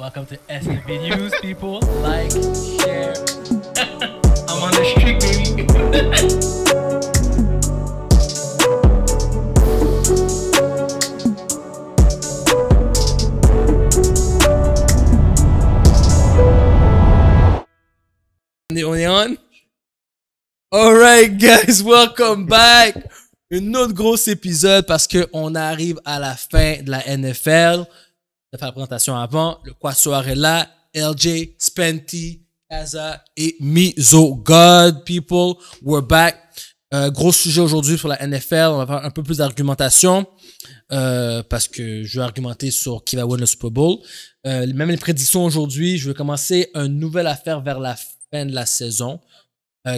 Welcome to STV News, people. Like, share. I'm on the street, baby. On est on? Alright guys, welcome back! Un autre gros épisode parce qu'on arrive à la fin de la NFL de faire la présentation avant. Le Quatuor est là. LJ, Spenty, Kaza et Mizo God, people. We're back. Euh, gros sujet aujourd'hui sur la NFL. On va faire un peu plus d'argumentation euh, parce que je vais argumenter sur qui va gagner le Super Bowl. Euh, même les prédictions aujourd'hui, je vais commencer une nouvelle affaire vers la fin de la saison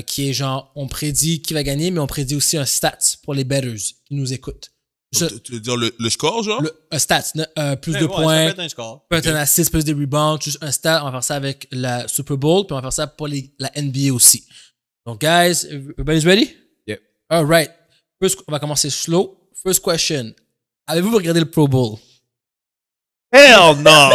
qui est genre on prédit qui va gagner, mais on prédit aussi un stats pour les betters qui nous écoutent. Je, tu veux dire le, le score, genre? Le, un stat, euh, plus de points. plus peut être un score. Peut être un assist, plus de rebounds, juste un stat. On va faire ça avec la Super Bowl, puis on va faire ça pour la NBA aussi. Donc, guys, everybody's ready? yeah All right. First, on va commencer slow. First question. Avez-vous regardé le Pro Bowl? Hell no!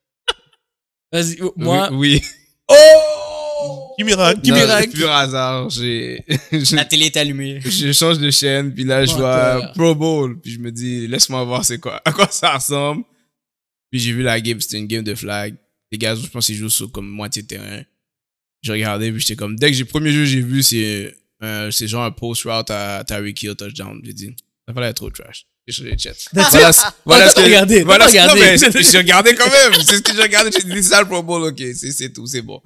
Vas-y, moi. oui. Oh miracle miracle C'est pur hasard. J'ai, La télé est allumée. Je change de chaîne, puis là, je vois Pro Bowl. Puis je me dis, laisse-moi voir c'est quoi, à quoi ça ressemble. Puis j'ai vu la game, c'était une game de flag. Les gars, je pense qu'ils jouent sur comme moitié terrain. Je regardais, puis j'étais comme, dès que j'ai premier jeu j'ai vu, c'est, euh, c'est genre un post route à Tyreek Hill touchdown. J'ai dit, ça fallait être trop trash je les Voilà, oh, voilà ce que regardé. Voilà ce que j'ai regardé quand même. C'est ce que j'ai regardé. J'ai dit ça le Pro Bowl. Ok, c'est tout, c'est bon.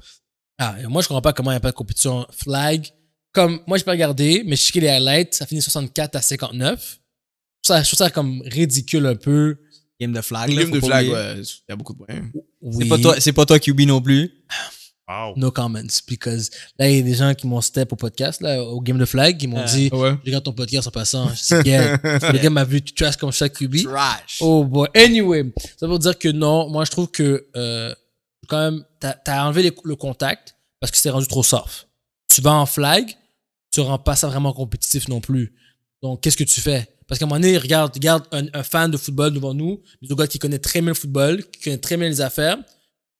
Ah, moi, je comprends pas comment il n'y a pas de compétition flag. Comme moi, je pas regarder, mais je sais les highlights, ça finit 64 à 59. Je trouve ça, comme ridicule un peu. Game de flag. Game de flag, ouais. Il y a beaucoup de points. C'est pas toi, c'est pas toi QB non plus. Ah, No comments. Because là, il y a des gens qui m'ont step au podcast, là, au Game de Flag, qui m'ont ah. dit Regarde ton podcast en passant. Je yeah. Le gars m'a vu trash comme chaque QB. Oh boy. Anyway, ça veut dire que non, moi je trouve que euh, quand même, t'as as enlevé le contact parce que c'est rendu trop soft. Tu vas en flag, tu rends pas ça vraiment compétitif non plus. Donc, qu'est-ce que tu fais Parce qu'à un moment donné, regarde, regarde un, un fan de football devant nous, mais un gars qui connaît très bien le football, qui connaît très bien les affaires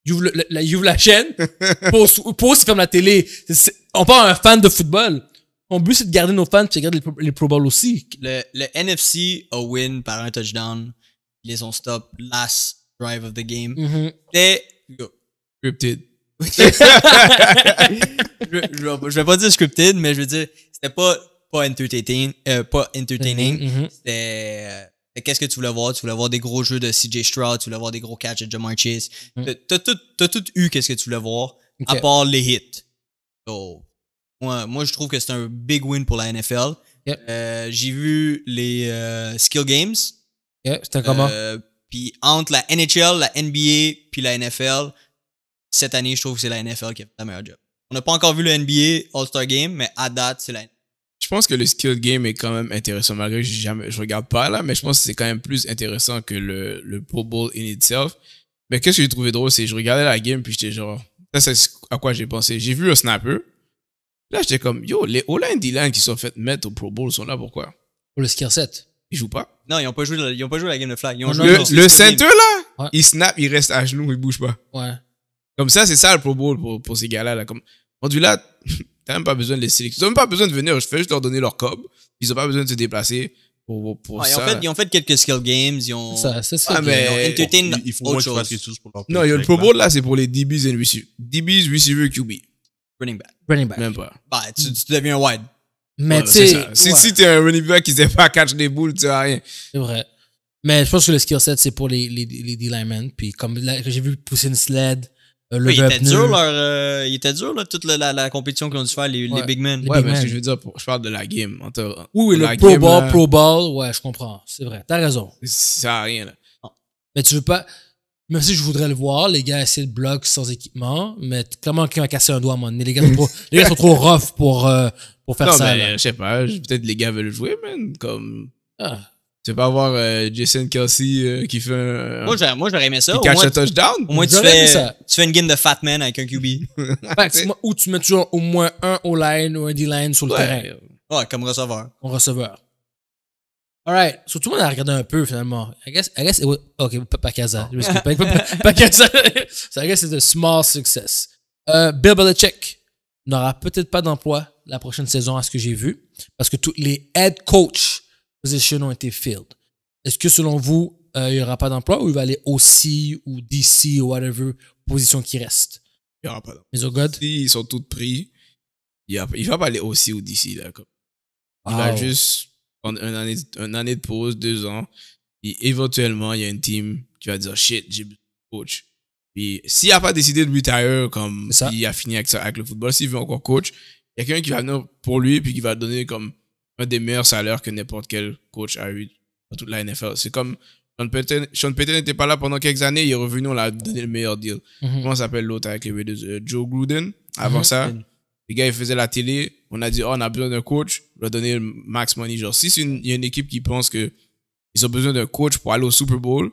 il la, la chaîne, pose, pose, il ferme la télé. on parle un fan de football. Mon but, c'est de garder nos fans, puis garder les, pro, les aussi. Le, NFC a win par un touchdown. Ils les ont stop. Last drive of the game. Mm Scripted. je, je, vais pas dire scripted, mais je veux dire, c'était pas, pas entertaining. Euh, pas entertaining. Mm C'était euh, Qu'est-ce que tu voulais voir? Tu voulais voir des gros jeux de CJ Stroud, tu voulais voir des gros catchs de Jamar Chase. Mm. Tu T'as tout, tout, eu qu'est-ce que tu voulais voir, à part les hits. moi, moi, je trouve que c'est un big win pour la NFL. Euh, J'ai vu les euh, Skill Games. c'était comment? Euh, puis entre la NHL, la NBA, puis la NFL, cette année, je trouve que c'est la NFL qui a fait la meilleure job. On n'a pas encore vu le NBA All-Star Game, mais à date, c'est la NFL je pense que le skill game est quand même intéressant, malgré que je jamais, je regarde pas là, mais je pense que c'est quand même plus intéressant que le, Pro Bowl in itself. Mais qu'est-ce que j'ai trouvé drôle, c'est que je regardais la game, puis j'étais genre, ça c'est à quoi j'ai pensé. J'ai vu un snapper, là j'étais comme, yo, les Holland D-Line qui sont faites mettre au Pro Bowl sont là pourquoi Pour le skill set. Ils jouent pas. Non, ils ont pas joué, ils pas joué la game de flag. le, joué le, center là, il snap, il reste à genoux, il bouge pas. Ouais. Comme ça, c'est ça le Pro Bowl pour, ces gars-là. Comme, rendu là, T'as même pas besoin de les sélectionner. Ils n'ont même pas besoin de venir. Je fais juste leur donner leur cob. Ils ont pas besoin de se déplacer pour, pour ça. En fait, ils ont fait quelques skill games. Ils ont. Ça, c'est ça ah, mais... Ils ont entertain autre chose. chose pour leur non, il y a le Pro là, c'est pour les DBs et receivers. DBs, receivers, QB. Running back. Running back. Même pas. Bah, tu, deviens wide. Mais tu sais. Si, si t'es un running back qui sait pas catch des boules, tu as rien. C'est vrai. Mais je pense que le skill set, c'est pour les, les, les D-linemen. Puis comme j'ai vu pousser une sled euh, euh, il, était dur, leur, il était dur, toute la, la, compétition qu'ils ont dû faire, les, big men. Ouais, mais que je veux dire, je parle de la game. oui, le Pro Ball, Pro Ball, ouais, je comprends. C'est vrai, t'as raison. Ça n'a rien, là. Ah. Mais tu veux pas. Même si je voudrais le voir, les gars essaient de bloquer sans équipement, mais comment quelqu'un ont cassé un doigt, man? Les gars sont trop, les gars sont trop rough pour, euh, pour faire ça. Mais, je sais pas, peut-être les gars veulent jouer, man. Comme. Ah. Tu peux avoir euh, Jason Kelsey euh, qui fait un. Moi, j'aurais, aimé ça. Au catch moins, touchdown. au moins, tu, fais, tu fais une game de Fat Man avec un QB. ou tu mets toujours au moins un O-line ou un D-line sur le terrain, Ouais, comme receveur. Comme receveur. Alright, so, tout le monde a regardé un peu finalement. I guess, I guess it was, ok, pas, pas Kaza, je pas, so, I guess it's a small success. Euh, Bill Belichick n'aura peut-être pas d'emploi la prochaine saison à ce que j'ai vu, parce que tous les head coachs positions ont été filled. Est-ce que selon vous, euh, il n'y aura pas d'emploi ou il va aller aussi ou d'ici ou whatever position qui reste? Il n'y aura pas d'emploi. Si, ils sont tous pris. Il ne va pas aller aussi ou d'ici, d'accord. Il va juste prendre une année, année de pause, deux ans. Et éventuellement, il y a une team qui va dire shit, j'ai coach. Puis s'il n'a pas décidé de retirer comme il a fini avec, avec le football, s'il veut encore coach, il y a quelqu'un qui va venir pour lui puis qui va donner comme un des meilleurs salaires que n'importe quel coach a eu dans toute la NFL. C'est comme Sean Payton, n'était pas là pendant quelques années, il est revenu, on l'a donné le meilleur deal. Mhm. Comment s'appelle l'autre avec les Raiders euh, Joe Gruden. Avant mhm. ça, les gars, ils faisaient la télé, on a dit, oh, on a besoin d'un coach, on a donner le max money. Genre, si il y a une équipe qui pense que ils ont besoin d'un coach pour aller au Super Bowl,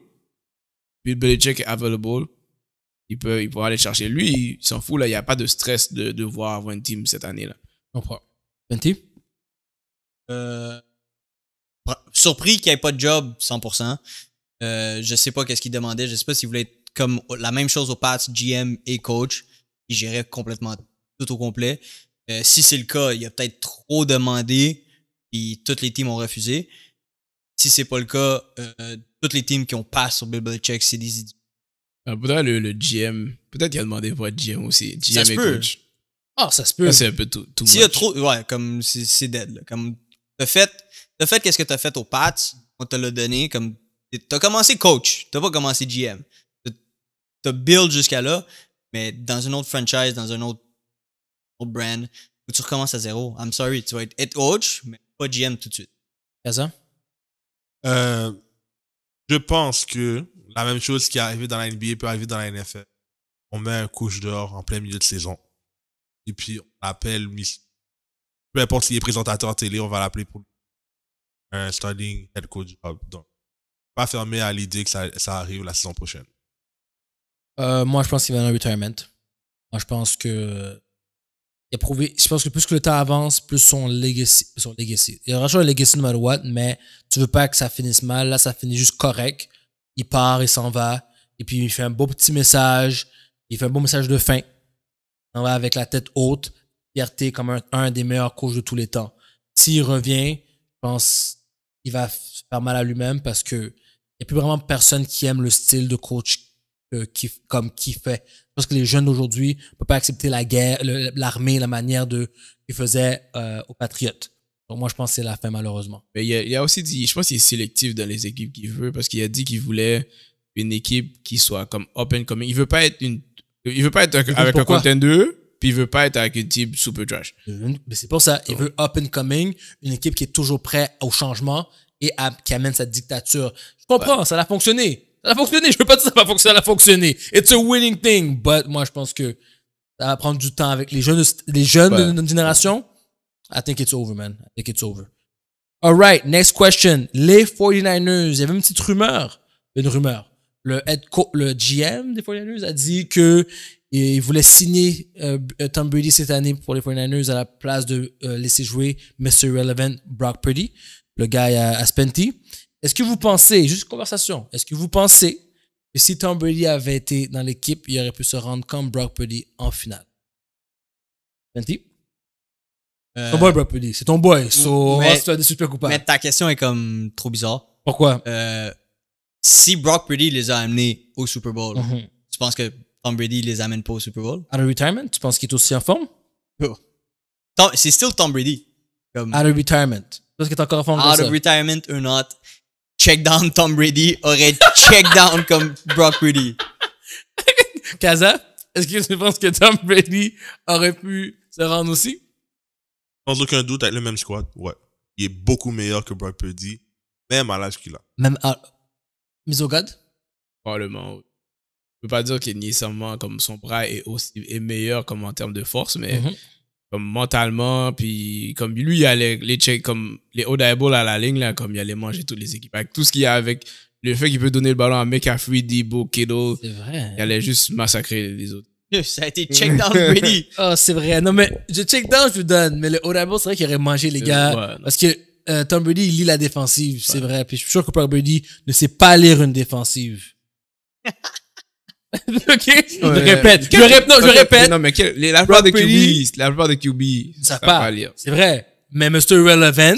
Bill Belichick est available, il peut, il aller chercher. Lui, il s'en fout, là, il n'y a pas de stress de voir avoir une team cette année-là. Comprends. un team euh, surpris qu'il n'y ait pas de job, 100%. Euh, je sais pas qu'est-ce qu'il demandait. Je sais pas s'il voulait être comme la même chose au Pats, GM et coach. Il gérait complètement tout au complet. Euh, si c'est le cas, il a peut-être trop demandé et toutes les teams ont refusé. Si c'est pas le cas, euh, toutes les teams qui ont passe sur Bill Check, c'est des idées. Ah, peut-être le, le, GM, peut-être qu'il a demandé pour être GM aussi. ça et coach. Ah, ça se peut. Ah, c'est un peu tout. S'il a trop, ouais, comme c'est dead. Comme T'as fait, fait qu'est-ce que t'as fait au Pats, on te l'a donné comme. T'as commencé coach, t'as pas commencé GM. T'as build jusqu'à là, mais dans une autre franchise, dans un autre, brand, où tu recommences à zéro. I'm sorry, tu vas être coach, mais pas GM tout de suite. C'est ça? Euh, je pense que la même chose qui est arrivée dans la NBA peut arriver dans la NFL. On met un coach dehors en plein milieu de saison. Et puis, on appelle Miss peu importe s'il est présentateur télé, on va l'appeler pour un starting head coach Donc, pas fermé à l'idée que ça, arrive la saison prochaine. Euh, moi, je pense qu'il va dans un retirement. Moi, je pense que. Il a je pense que plus que le temps avance, plus son legacy. Son Il y aura toujours un legacy no matter what, mais tu veux pas que ça finisse mal. Là, ça finit juste correct. Il part, il s'en va. Et puis, il fait un beau petit message. Il fait un beau message de fin. On va avec la tête haute comme un, des meilleurs coachs de tous les temps. S'il revient, je pense qu'il va faire mal à lui-même parce que n'y a plus vraiment personne qui aime le style de coach qui, comme qui fait. Parce que les jeunes d'aujourd'hui ne peuvent pas accepter la guerre, l'armée, la manière de qu'ils faisaient euh, aux Patriotes. Donc moi, je pense que c'est la fin, malheureusement. il, a, a aussi dit, je pense qu'il est sélectif dans les équipes qu'il veut parce qu'il a dit qu'il voulait une équipe qui soit comme open coming. Il veut pas être une, il veut pas être avec un contender puis il veut pas être avec une équipe super trash. Mais ben, c'est pour ça, il veut up and coming, une équipe qui est toujours prête au changement et qui amène sa dictature. Je comprends, ça a fonctionné. Ça a fonctionné, je veux pas dire ça va fonctionner, ça a fonctionné. It's a winning thing, but moi je pense que ça va prendre du temps avec les jeunes, les jeunes de notre génération. I think it's over, man. I think it's over. Alright, next question. Les 49ers, il y avait une petite rumeur, une rumeur. Le head le GM des 49ers a dit que il voulait signer euh, Tom Brady cette année pour les 49ers à la place de euh, laisser jouer Mr. Relevant Brock Purdy, le gars à, Spenty. Est-ce que vous pensez, juste conversation, est-ce que vous pensez que si Tom Brady avait été dans l'équipe, il aurait pu se rendre comme Brock Purdy en finale? Spenty? Euh, ton boy, Brock Purdy. C'est ton boy. mais, Mais ta question est comme trop bizarre. Pourquoi? Euh, si Brock Purdy les a amenés au Super Bowl, mhm. tu penses que Tom Brady les amène pas au Super Bowl. Out of retirement, tu penses qu'il est aussi en forme? C'est still Tom Brady. Comme... Out of retirement. Parce qu'il est encore en forme. Out of retirement or not, check down Tom Brady aurait check down comme Brock Brady. Kaza, est-ce que tu penses que Tom Brady aurait pu se rendre aussi? Sans aucun doute, avec le même squad, ouais. Il est beaucoup meilleur que Brock Brady, même à l'âge qu'il a. Même à. God? Probablement, oui pas dire est seulement comme son bras est aussi est meilleur comme en termes de force, mais mhm. comme mentalement, puis comme lui, il allait les, check, comme les Odaibo à la ligne, là, comme il allait manger toutes les équipes. Avec tout ce qu'il y a avec le fait qu'il peut donner le ballon à McCaffrey, Debo, Kiddo, il allait juste massacrer les autres. Ça a été check down Brady. oh, ah, c'est vrai. Non, mais je check down, je vous donne. Mais le Odaibo, c'est vrai qu'il aurait mangé les euh, gars. parce que euh, Tom Brady, il lit la défensive, c'est vrai. Puis je suis sûr que Tom Brady ne sait pas lire une défensive. ok? Je répète. Je répète. Non, je répète. Non, mais la plupart des QB, la plupart des QB, ça pas, lire. C'est vrai. Mais Mr. Relevant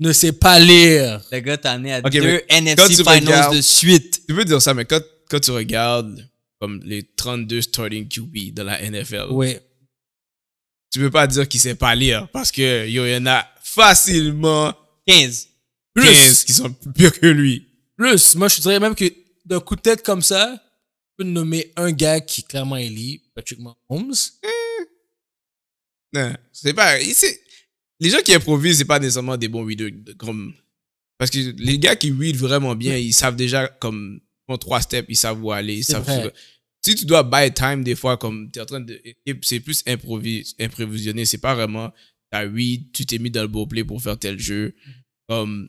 ne sait pas lire. Le gars t'en est à okay, deux NFC Finals de suite. Tu peux dire ça, mais quand, quand tu regardes comme les 32 starting QB de la NFL. Oui. Tu peux pas dire qu'il sait pas lire parce que il y en a facilement 15. Plus. 15 qui sont pires que lui. Plus. Moi, je dirais même que d'un coup de tête comme ça, nommer un gars qui clairement est lit Patrick Mahomes. Non, hmm. c'est pas. Les gens qui improvisent, c'est pas nécessairement des bons readers. Comme, parce que les gars qui read vraiment bien, ils savent déjà comme en trois steps, ils savent où aller. si tu dois buy time des fois, comme tu es en train de. C'est plus imprévisionné improvisionné. C'est pas vraiment as read, tu t'es mis dans le beau play pour faire tel jeu. Comme.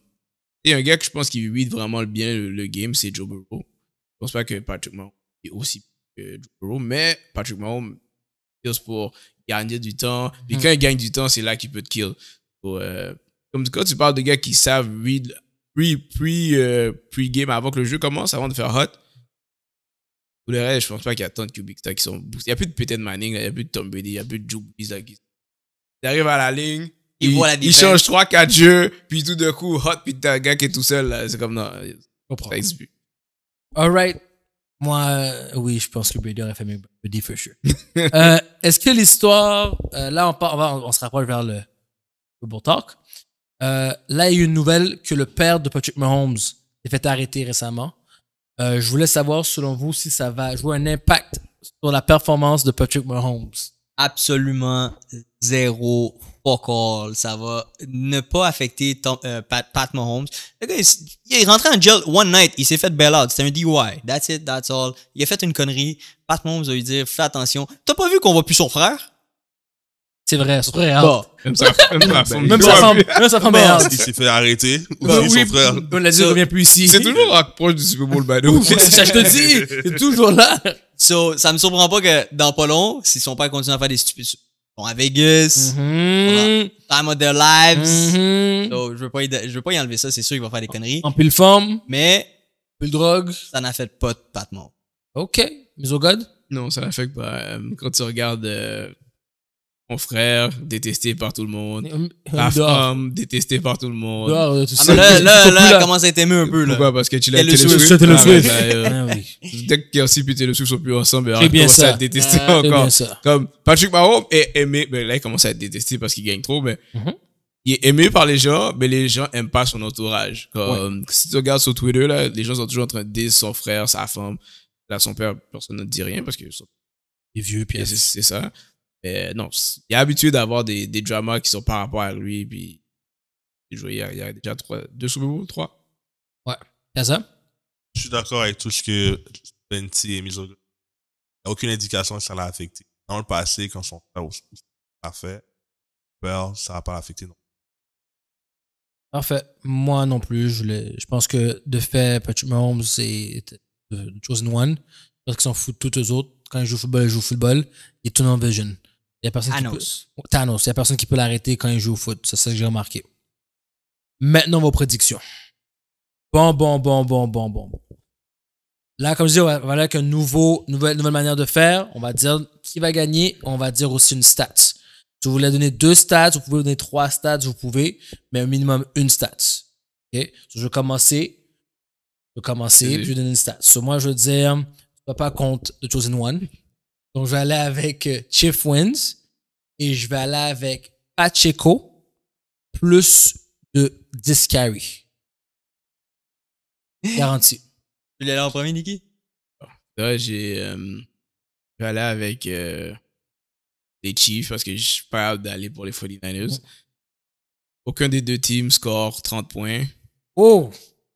et un gars que je pense qui read vraiment bien le, game, c'est Joe Burrow. Je pense pas que Patrick Mahomes est aussi que euh, Joe mais Patrick Mahomes, pour gagner du temps. Puis mhm. quand il gagne du temps, c'est là qu'il peut te kill. donc euh, comme quand tu parles de gars qui savent read puis euh, game avant que le jeu commence, avant de faire hot. Pour les reste, je pense pas qu'il y a tant de cubic qui sont boostés. Il n'y a plus de Peyton Manning, il n'y a plus de Tom Brady, il n'y a plus de Joe Brees. Qui... Ils à la ligne, ils, il, la changent 3-4 jeux, puis tout d'un coup, hot, puis t'as un gars qui est tout seul. C'est comme non, ça n'existe All right. Moi, euh, oui, je pense que Brady aurait fait mieux Brady for euh, Est-ce que l'histoire, euh, là, on, part, on, se rapproche vers le football talk. Euh, là, il y a une nouvelle que le père de Patrick Mahomes s'est fait arrêter récemment. je voulais savoir, selon vous, si ça va jouer un impact sur la performance de Patrick Mahomes. Absolument zéro fuck all. Ça va ne pas affecter euh, Pat, Pat, Mahomes. Le gars, il, est rentré en jail one night. Il s'est fait bail out. C'était un DUI. That's it, that's all. Il a fait une connerie. Pat Mahomes va lui dire, fais attention. T'as pas vu qu'on voit plus son frère? C'est vrai, son hein. frère bon. Même sa femme. Même sa femme. Même Il s'est fait arrêter. oui, son frère. On l'a dit, revient plus ici. C'est toujours proche du Super Bowl, by the Je te dis, c'est toujours là. So, ça me surprend pas que dans pas long, si son père continue à faire des stupides on à Vegas, on a time of their lives. Donc, je veux pas y, veux pas y enlever ça, c'est sûr qu'ils vont faire des conneries. En pile forme. Mais. Pile drogue. Ça n'affecte pas de mort OK. Mais au God? Non, ça n'affecte pas. Euh, quand tu regardes. Euh, mon frère, détesté par tout le monde. Euh, la femme, détestée par tout le monde. Euh, ah, là, là, là, là, commence à être un peu, là. Pourquoi? Parce que tu l'as Swift. le Swift. Ah, ah, Dès que le et ils sont plus ensemble, alors, ils commencent à être détesté encore. Comme Patrick Mahomes est aimé, mais ben là, il commence à être détesté parce qu'il gagne trop, mais mhm. il est aimé par les gens, mais les gens aiment pas son entourage. Comme, si tu regardes sur Twitter, là, les gens sont toujours en train de dire son frère, sa femme. Là, son père, personne ne dit rien parce que il est vieux, puis c'est ça non, il est habitué d'avoir des, des dramas qui sont par rapport à lui. Puis, il il y a déjà trois, deux Super bout, trois. Ouais. c'est ça? Je suis d'accord avec tout ce que Benty et Mizoga. Il n'y a aucune indication que ça l'a affecté. Dans le passé, quand son frère a fait, peur, ça n'a pas affecté non. Parfait. Moi non plus. Je, je pense que de fait, Patrick Mahomes et Chosen One, parce qu'ils s'en foutent tous les autres. Quand ils jouent au football, ils jouent au football. Et tout en vision. Il y a personne Qui peut, n'y a personne qui peut l'arrêter quand il joue au foot. C'est ça que j'ai remarqué. Maintenant, vos prédictions. Bon, bon, bon, bon, bon, bon. Là, comme je dis, on va, avec une nouvelle, nouvelle manière de faire. On va dire qui va gagner. On va dire aussi une stat. Si vous voulez donner deux stats, vous pouvez donner trois stats, vous pouvez, mais au minimum une stat. Okay? je vais commencer. Je vais commencer, puis je vais donner une stat. moi, je veux dire, pas compte The Chosen One. Donc, je vais aller avec euh, Chief Wins et je vais aller avec Pacheco plus de 10 carry Garanti. Tu aller en premier, Niki? Là, j'ai. Euh, je vais aller avec euh, les Chiefs parce que je suis pas d'aller pour les 49ers. Aucun des deux teams score 30 points. Oh!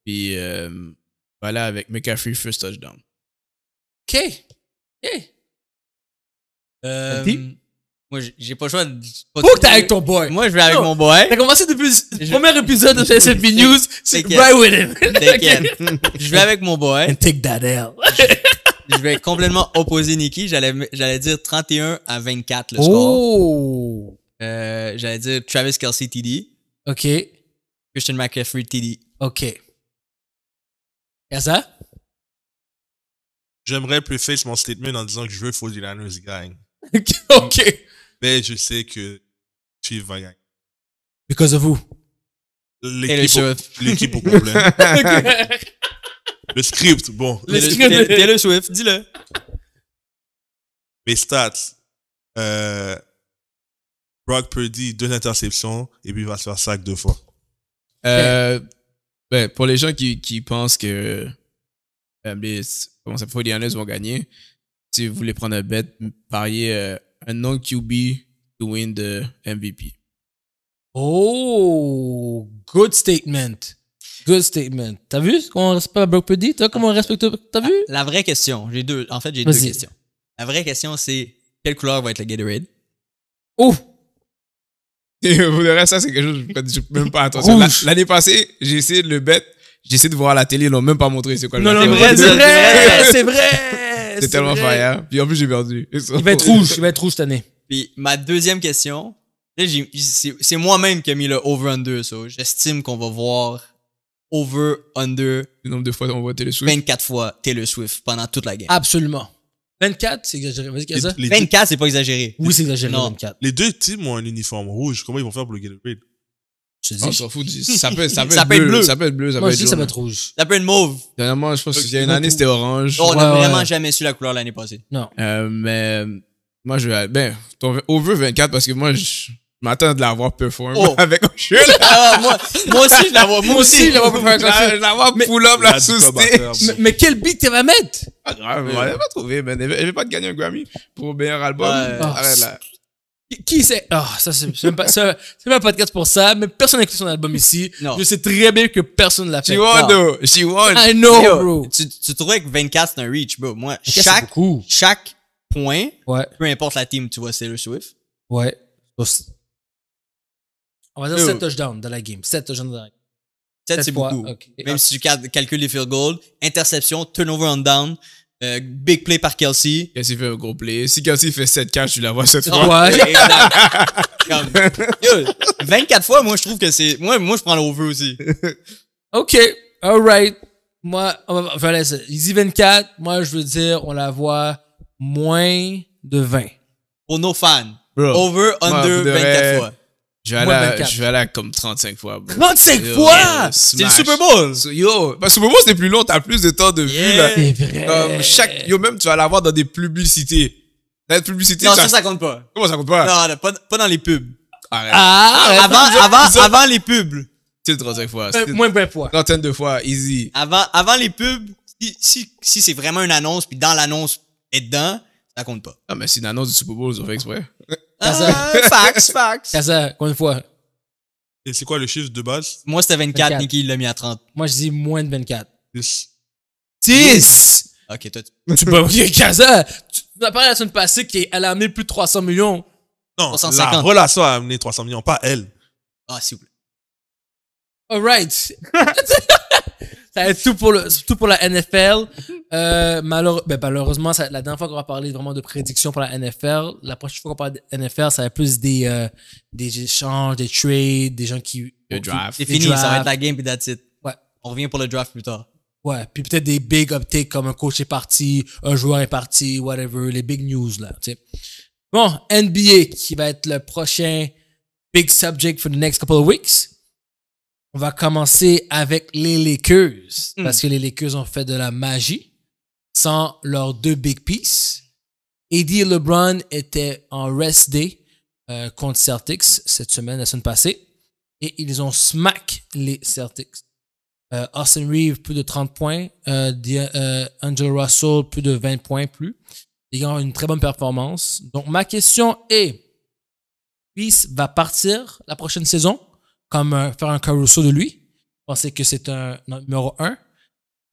Puis, euh, je vais aller avec McCaffrey, first touchdown. OK. OK. Euh, moi, j'ai pas le choix de. t'es avec ton boy! Moi, je vais avec mon boy. T'as commencé depuis le premier épisode de SFB News, c'est right with him. Je vais avec mon boy. And take that L. je vais complètement opposer Nikki. J'allais, j'allais dire 31 à 24 le score. Oh. Euh, j'allais dire Travis Kelsey TD. OK. Christian McCaffrey TD. OK. Y'a ça? J'aimerais plus faire mon statement en disant que je veux 49 news gagne. OK. Mais je sais que tu vas gagner. Because of vous. L'équipe au, problème. Le script, bon. Le, script. script. le Swift, dis-le. Mes stats. Euh, Brock Purdy, deux interceptions, et puis il va se faire sac deux fois. Euh, ben, pour les gens qui, qui pensent que euh, les, comment ça, les vont gagner, si vous voulez prendre un bet, pariez euh, un non-QB to win the MVP. Oh, good statement. Good statement. T'as vu comment qu'on respecte Brock Puddy? T'as comment on respecte? T'as vu? La, vraie question, j'ai deux. En fait, j'ai deux questions. La vraie question, c'est quelle couleur va être le Gatorade? Oh! Vous verrez, ça, c'est quelque chose que je ne même pas attention. L'année passée, j'ai essayé de le bet. J'ai essayé de voir la télé, ils l'ont même pas montré. C'est quoi le Non, non, c'est vrai, c'est vrai! C'est tellement fire. Puis en plus, j'ai perdu. Il va être rouge. Il va être rouge cette année. Puis ma deuxième question, c'est moi-même qui ai mis le over-under. J'estime qu'on va voir over-under. Le nombre de fois qu'on voit Taylor Swift. 24 fois Taylor Swift pendant toute la game. Absolument. 24, c'est exagéré. Vas-y, 24, c'est pas exagéré. Oui, c'est exagéré. Les deux teams ont un uniforme rouge. Comment ils vont faire pour le get on s'en fout. Ça peut, être, bleu, Ça peut être bleu. ça être rouge. Ça peut être mauve. Dernièrement, je pense qu'il y a une année, c'était orange. on n'a vraiment jamais su la couleur l'année passée. Non. Euh, mais moi, je vais. Ben, ton, 24, parce que moi, je m'attends de l'avoir performé Oh. avec un chien. Ah, moi, aussi, je la vois. Moi aussi, je la vois. Je l'avoir up la Mais, quel beat tu vas mettre Ah grave, on pas trouvé, mais vais pas de gagner un Grammy pour meilleur album. Arrête là. Ah, qui c'est? Ah, ça, c'est même pas, un podcast pour ça, mais personne n'a écouté son album ici. Je sais très bien que personne l'a fait. She won, though. She won. I know, bro. Tu, tu trouvais que 24 c'est un reach, bro. Moi, chaque, chaque point, peu importe la team, tu vois c'est le Swift. Ouais. On va dire 7 touchdowns dans la game. 7 touchdowns de la game. 7, c'est beaucoup. Même ah. si tu calcules les field goals, interception, turnover on down, euh, big play par Kelsey. Kelsey fait un gros play. Si Kelsey fait 7 cas, tu la vois 7 ah, fois. 24 fois, moi, je trouve que c'est. Moi, je prends l'over aussi. OK. Alright. Moi, on va 24. Moi, je veux dire, on la voit moins de 20. Pour nos fans. Over, under, 24 fois. Je vais, aller à, je vais aller à comme 35 fois. 35 fois! C'est le Super Bowl! yo, bah, Super Bowl c'est plus long, t'as plus de temps de vue. C'est vrai. chaque, yo, même tu vas l'avoir dans des publicités. Dans les publicités. Non, ça, ça compte pas. Comment ça compte pas? Non, pas, dans les pubs. Arrête. Ah, avant, avant, avant les pubs. C'est le 35 fois. Euh, moins 20 fois. Trentaine de fois, easy. Avant, avant les pubs, si, si, c'est vraiment une annonce, puis dans l'annonce, et dedans, ça compte pas. Ah, mais c'est une annonce du Super Bowl, ils fait exprès. Ah, fax, fax. Casa, combien de fois? Et c'est quoi le chiffre de base? Moi, c'était 24, 24. Nicky, il l'a mis à 30. Moi, je dis moins de 24. 10. 10! Ok, toi, tu... peux... Ok, Kaza, tu as parlé la semaine passée qu'elle a amené plus de 300 millions. Non, 350. la relation a amené 300 millions, pas elle. Ah, s'il vous plaît. Alright. ça va être tout pour, le, tout pour la NFL. Euh, malheure, ben, malheureusement, ça, la dernière fois qu'on va parler vraiment de prédiction pour la NFL, la prochaine fois qu'on parle de NFL, ça va être plus des, euh, des échanges, des trades, des gens qui. Le draft. C'est fini, ça va être la game puis that's it. Ouais. On revient pour le draft plus tard. Ouais, puis peut-être des big updates comme un coach est parti, un joueur est parti, whatever, les big news là, tu sais. Bon, NBA qui va être le prochain big subject for the next couple of weeks. On va commencer avec les Lakers, hmm. parce que les Lakers ont fait de la magie sans leurs deux big pieces. Eddie et LeBron étaient en rest day euh, contre Celtics cette semaine, la semaine passée, et ils ont smack les Celtics. Euh, Austin Reeves, plus de 30 points. Euh, euh Russell, plus de 20 points plus. Ils ont une très bonne performance. Donc, ma question est, Peace va partir la prochaine saison? comme euh, faire un carousel de lui, penser que c'est un, numéro un,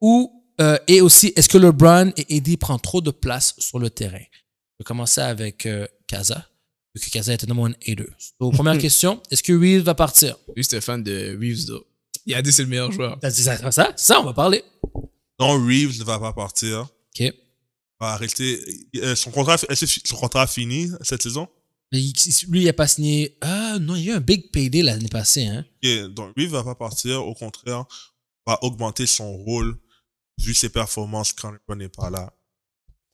ou euh, et aussi est-ce que LeBron et Eddie prennent trop de place sur le terrain. Je vais commencer avec Casa euh, Kaza, vu que Kaza est un numéro 1 et 2. première question, est-ce que Reeves va partir? Lui, c'était fan de Reeves. Il a dit c'est le meilleur joueur. ça, ça? Ça, on va parler. Non, Reeves ne va pas partir. OK. Va arrêter. Son contrat, est-ce que son contrat fini cette saison? lui, il n'a pas signé. Ah non, il y a eu un big payday l'année passée. Hein? donc lui, il ne va pas partir. Au contraire, va augmenter son rôle vu ses performances quand on n'est pas là.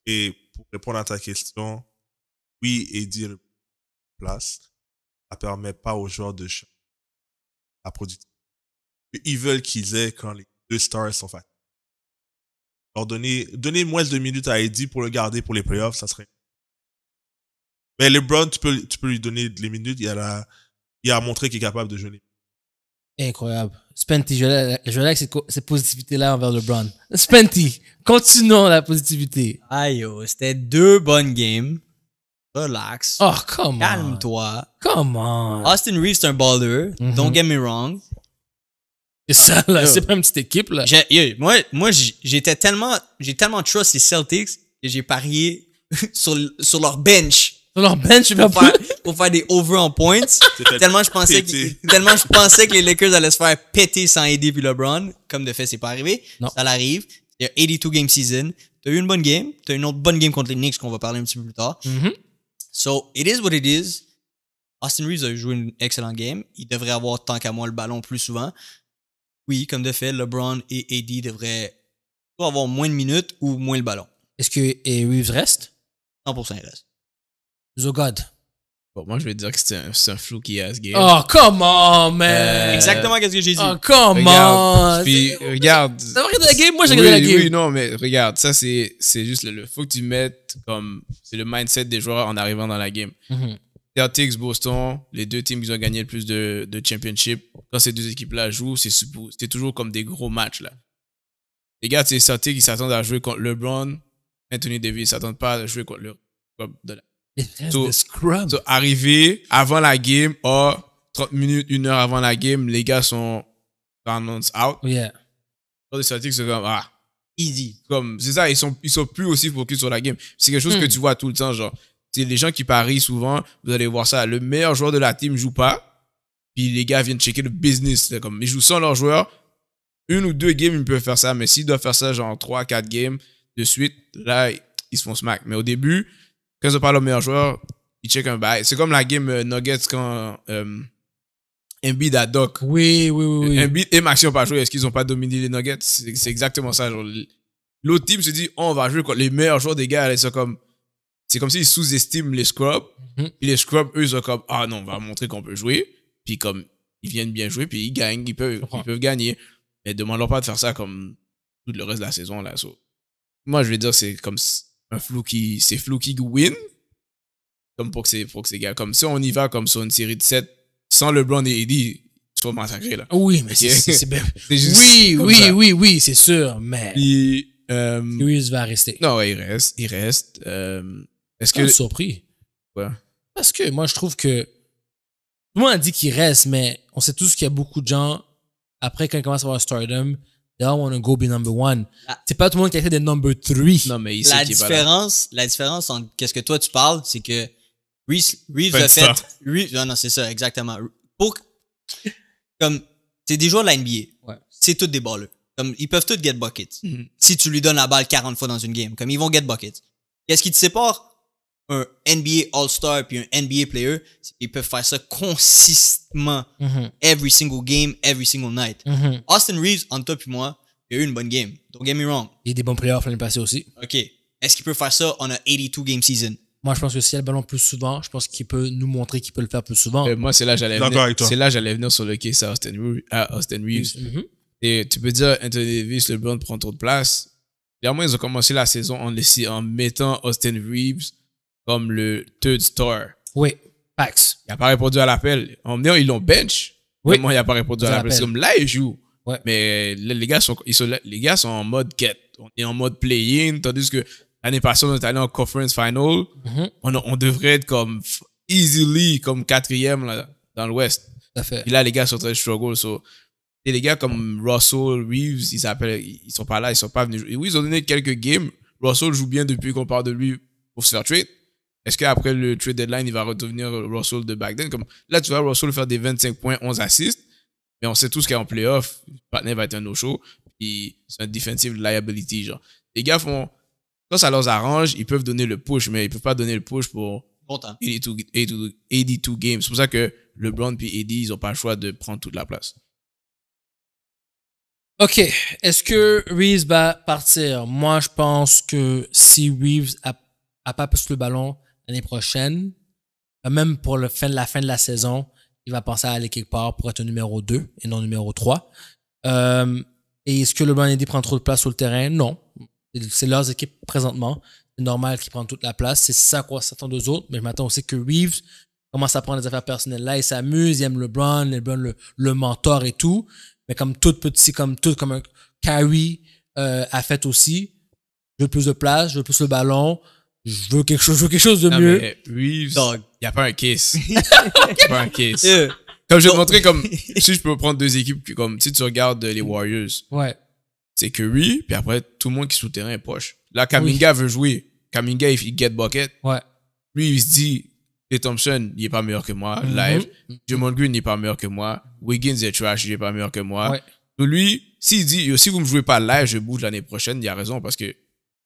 Et pour répondre à ta question, oui, Eddie place, ça permet pas aux joueurs de changer la productivité. Ils veulent qu'ils aient quand les deux stars sont fatigués. Alors donner, donner moins de minutes à Eddie pour le garder pour les playoffs, ça serait mais LeBron, tu peux, tu peux lui donner les minutes. Il a, il a montré qu'il est capable de jouer. Incroyable. Spenty, je l'ai avec cette, positivité-là envers LeBron. Spenty, continuons la positivité. Aïe, oh, c'était deux bonnes games. Relax. Oh, come Calme-toi. Come on. Austin Reeves, c'est un baller. Mhm. Don't get me wrong. C'est ça, ah, là. C'est pas une petite équipe, là. moi, moi j'étais tellement, j'ai tellement trust les Celtics que j'ai parié sur, sur leur bench leur bench pour faire, faire des over en points. Tellement je pensais que, tellement je pensais que les Lakers allaient se faire péter sans AD puis LeBron. Comme de fait, c'est pas arrivé. Ça l'arrive. Il y a 82 game season. T'as eu une bonne game. T'as eu une autre bonne game contre les Knicks qu'on va parler un petit peu plus tard. Mm-hmm. So, it is what it is. Austin Reeves a joué une excellente game. Il devrait avoir tant qu'à moi le ballon plus souvent. Oui, comme de fait, LeBron et AD devraient avoir moins de minutes ou moins le ballon. Est-ce que et Reeves reste? 100% il reste. Zogod. Bon, moi, je vais dire que c'est un, flou qui est game. Oh, on, man! Euh, Exactement qu'est-ce que j'ai dit. Oh, on. Puis, regarde. T'as regardé la game? Moi, j'ai regardé la game. Oui, non, mais regarde, ça, c'est juste le, Faut que tu mettes comme. C'est le mindset des joueurs en arrivant dans la game. Mhm. Celtics, Boston, les deux teams qui ont gagné le plus de, de championship. Quand ces deux équipes-là jouent, c'est toujours comme des gros matchs, là. Les gars, c'est Celtics qui s'attendent à jouer contre LeBron. Anthony Davis s'attendent pas à jouer contre le. de la So, arriver avant la game, ou 30 minutes, une heure avant la game, les gars sont announced out. Oh, yeah. c'est comme, ah, easy. Comme, c'est ça, ils sont, ils sont plus aussi focus sur la game. C'est quelque chose que hmm. tu vois tout le temps, genre, c'est les gens qui parient souvent, vous allez voir ça, le meilleur joueur de la team joue pas, puis les gars viennent checker le business, comme, ils jouent sans leur joueur, une ou deux games, ils peuvent faire ça, mais s'ils doivent faire ça, genre, trois, quatre games de suite, là, ils se font smack. Mais au début, quand ils ont parlé au meilleur joueur, ils check un bail. C'est comme la game euh, Nuggets quand euh, Embiid à Doc. Oui, oui, oui. Embiid et Maxi n'ont pas joué. Est-ce qu'ils ont pas dominé les Nuggets? C'est exactement ça. L'autre team se dit, on va jouer contre les meilleurs joueurs des gars. C'est comme, c'est comme s'ils sous-estiment les scrubs. Mhm. les scrubs, eux, ils sont comme, ah non, on va montrer qu'on peut jouer. Puis comme, ils viennent bien jouer, puis ils gagnent, ils peuvent, ils peuvent gagner. Mais demande-leur pas de faire ça comme tout le reste de la saison. là. So, moi, je vais dire, c'est comme un flou qui, c'est flou qui win. Comme pour que c'est, que gars. Comme si on y va comme sur une série de 7 sans LeBron et Eddie vas massacrer là. Oui, mais c'est, oui, oui, oui, oui, c'est sûr, mais. Puis, euh, va rester. Non, il reste, il reste. Euh, est-ce que. Je suis surpris. Ouais. Parce que moi, je trouve que. Tout le monde a dit qu'il reste, mais on sait tous qu'il y a beaucoup de gens, après, quand ils commencent à avoir un stardom, They don't want to go be number one. C'est pas tout le monde qui fait des number three. Non, mais la différence, La différence entre qu'est-ce que toi tu parles, c'est que Reeves, Reeves a fait. non, non, c'est ça, exactement. Pour, comme, c'est des joueurs de la NBA. Ouais. C'est tous des balleux. Comme, ils peuvent tous get buckets. Mhm. Si tu lui donnes la balle 40 fois dans une game, comme, ils vont get buckets. Qu'est-ce qui te sépare un NBA All-Star puis un NBA player, ils peuvent faire ça consistement. Mhm. Every single game, every single night. Mhm. Austin Reeves, en top puis moi, il a eu une bonne game. Don't get me wrong. Il y a des bons playoffs l'année passée aussi. OK. Est-ce qu'il peut faire ça en a 82 game season? Moi, je pense que s'il si a le ballon plus souvent, je pense qu'il peut nous montrer qu'il peut le faire plus souvent. Euh, moi, c'est là j'allais venir. C'est là j'allais venir sur le case à Austin, Reeves. Austin Reeves. Mhm. Et tu peux dire, Anthony Davis, LeBron prend trop de place. Clairement, ils ont commencé la saison en, en mettant Austin Reeves comme le third star. Oui, Pax. Il n'a pas répondu à l'appel. En même ils l'ont bench. Oui. Moi, il n'a pas répondu à l'appel? C'est comme là, il joue. Ouais. Mais les, gars sont, ils les gars sont en mode quête. On est en mode play-in, tandis que l'année passée, on est allé en conference final. Mhm. on, on, devrait être comme easily, comme quatrième là, dans l'Ouest. Et là, les gars sont très struggle. So. Et les gars comme Russell, Reeves, ils, ne ils sont pas là, ils sont pas venus jouer. oui, ils ont donné quelques games. Russell joue bien depuis qu'on parle de lui pour se faire trade. Est-ce qu'après le trade deadline, il va redevenir Russell de then Comme, là, tu vois Russell faire des 25 points, 11 assists, mais on sait tous qu'en playoff, Patney va être un no-show, c'est un defensive liability. Genre. Les gars font. Quand ça leur arrange, ils peuvent donner le push, mais ils ne peuvent pas donner le push pour 82, games. C'est pour ça que LeBron et Eddie, ils n'ont pas le choix de prendre toute la place. OK. Est-ce que Reeves va partir? Moi, je pense que si Reeves a, pas passé le ballon, l'année prochaine, euh, même pour le fin de la fin de la saison, il va penser à aller quelque part pour être numéro 2 et non numéro 3. Euh, et est-ce que le Blindé prend trop de place sur le terrain? Non. C'est leurs équipes présentement. C'est normal qu'ils prennent toute la place. C'est ça qu'on quoi s'attend aux autres. Mais je m'attends aussi que Reeves commence à prendre des affaires personnelles. Là, il s'amuse, il aime LeBron, LeBron le, le mentor et tout. Mais comme tout petit, comme tout, comme un Carrie euh, a fait aussi, je veux plus de place, je veux plus le ballon je veux quelque chose, quelque chose de mieux. il n'y eh, a pas un kiss. Il a pas un kiss. Comme je vais te comme, si je peux prendre deux équipes, comme, si tu regardes euh, les Warriors. Ouais. C'est que oui, puis après, tout le monde qui est sous-terrain est proche. Là, Kaminga veut jouer. Kaminga, il get bucket. Ouais. Lui, il se dit, et Thompson, il n'est pas meilleur que moi, mhm. live. Jamon mhm. Green n'est pas meilleur que moi. Wiggins et trash, il n'est pas meilleur que moi. Ouais. lui, s'il dit, si vous ne me jouez pas live, je bouge l'année prochaine, il y a raison parce que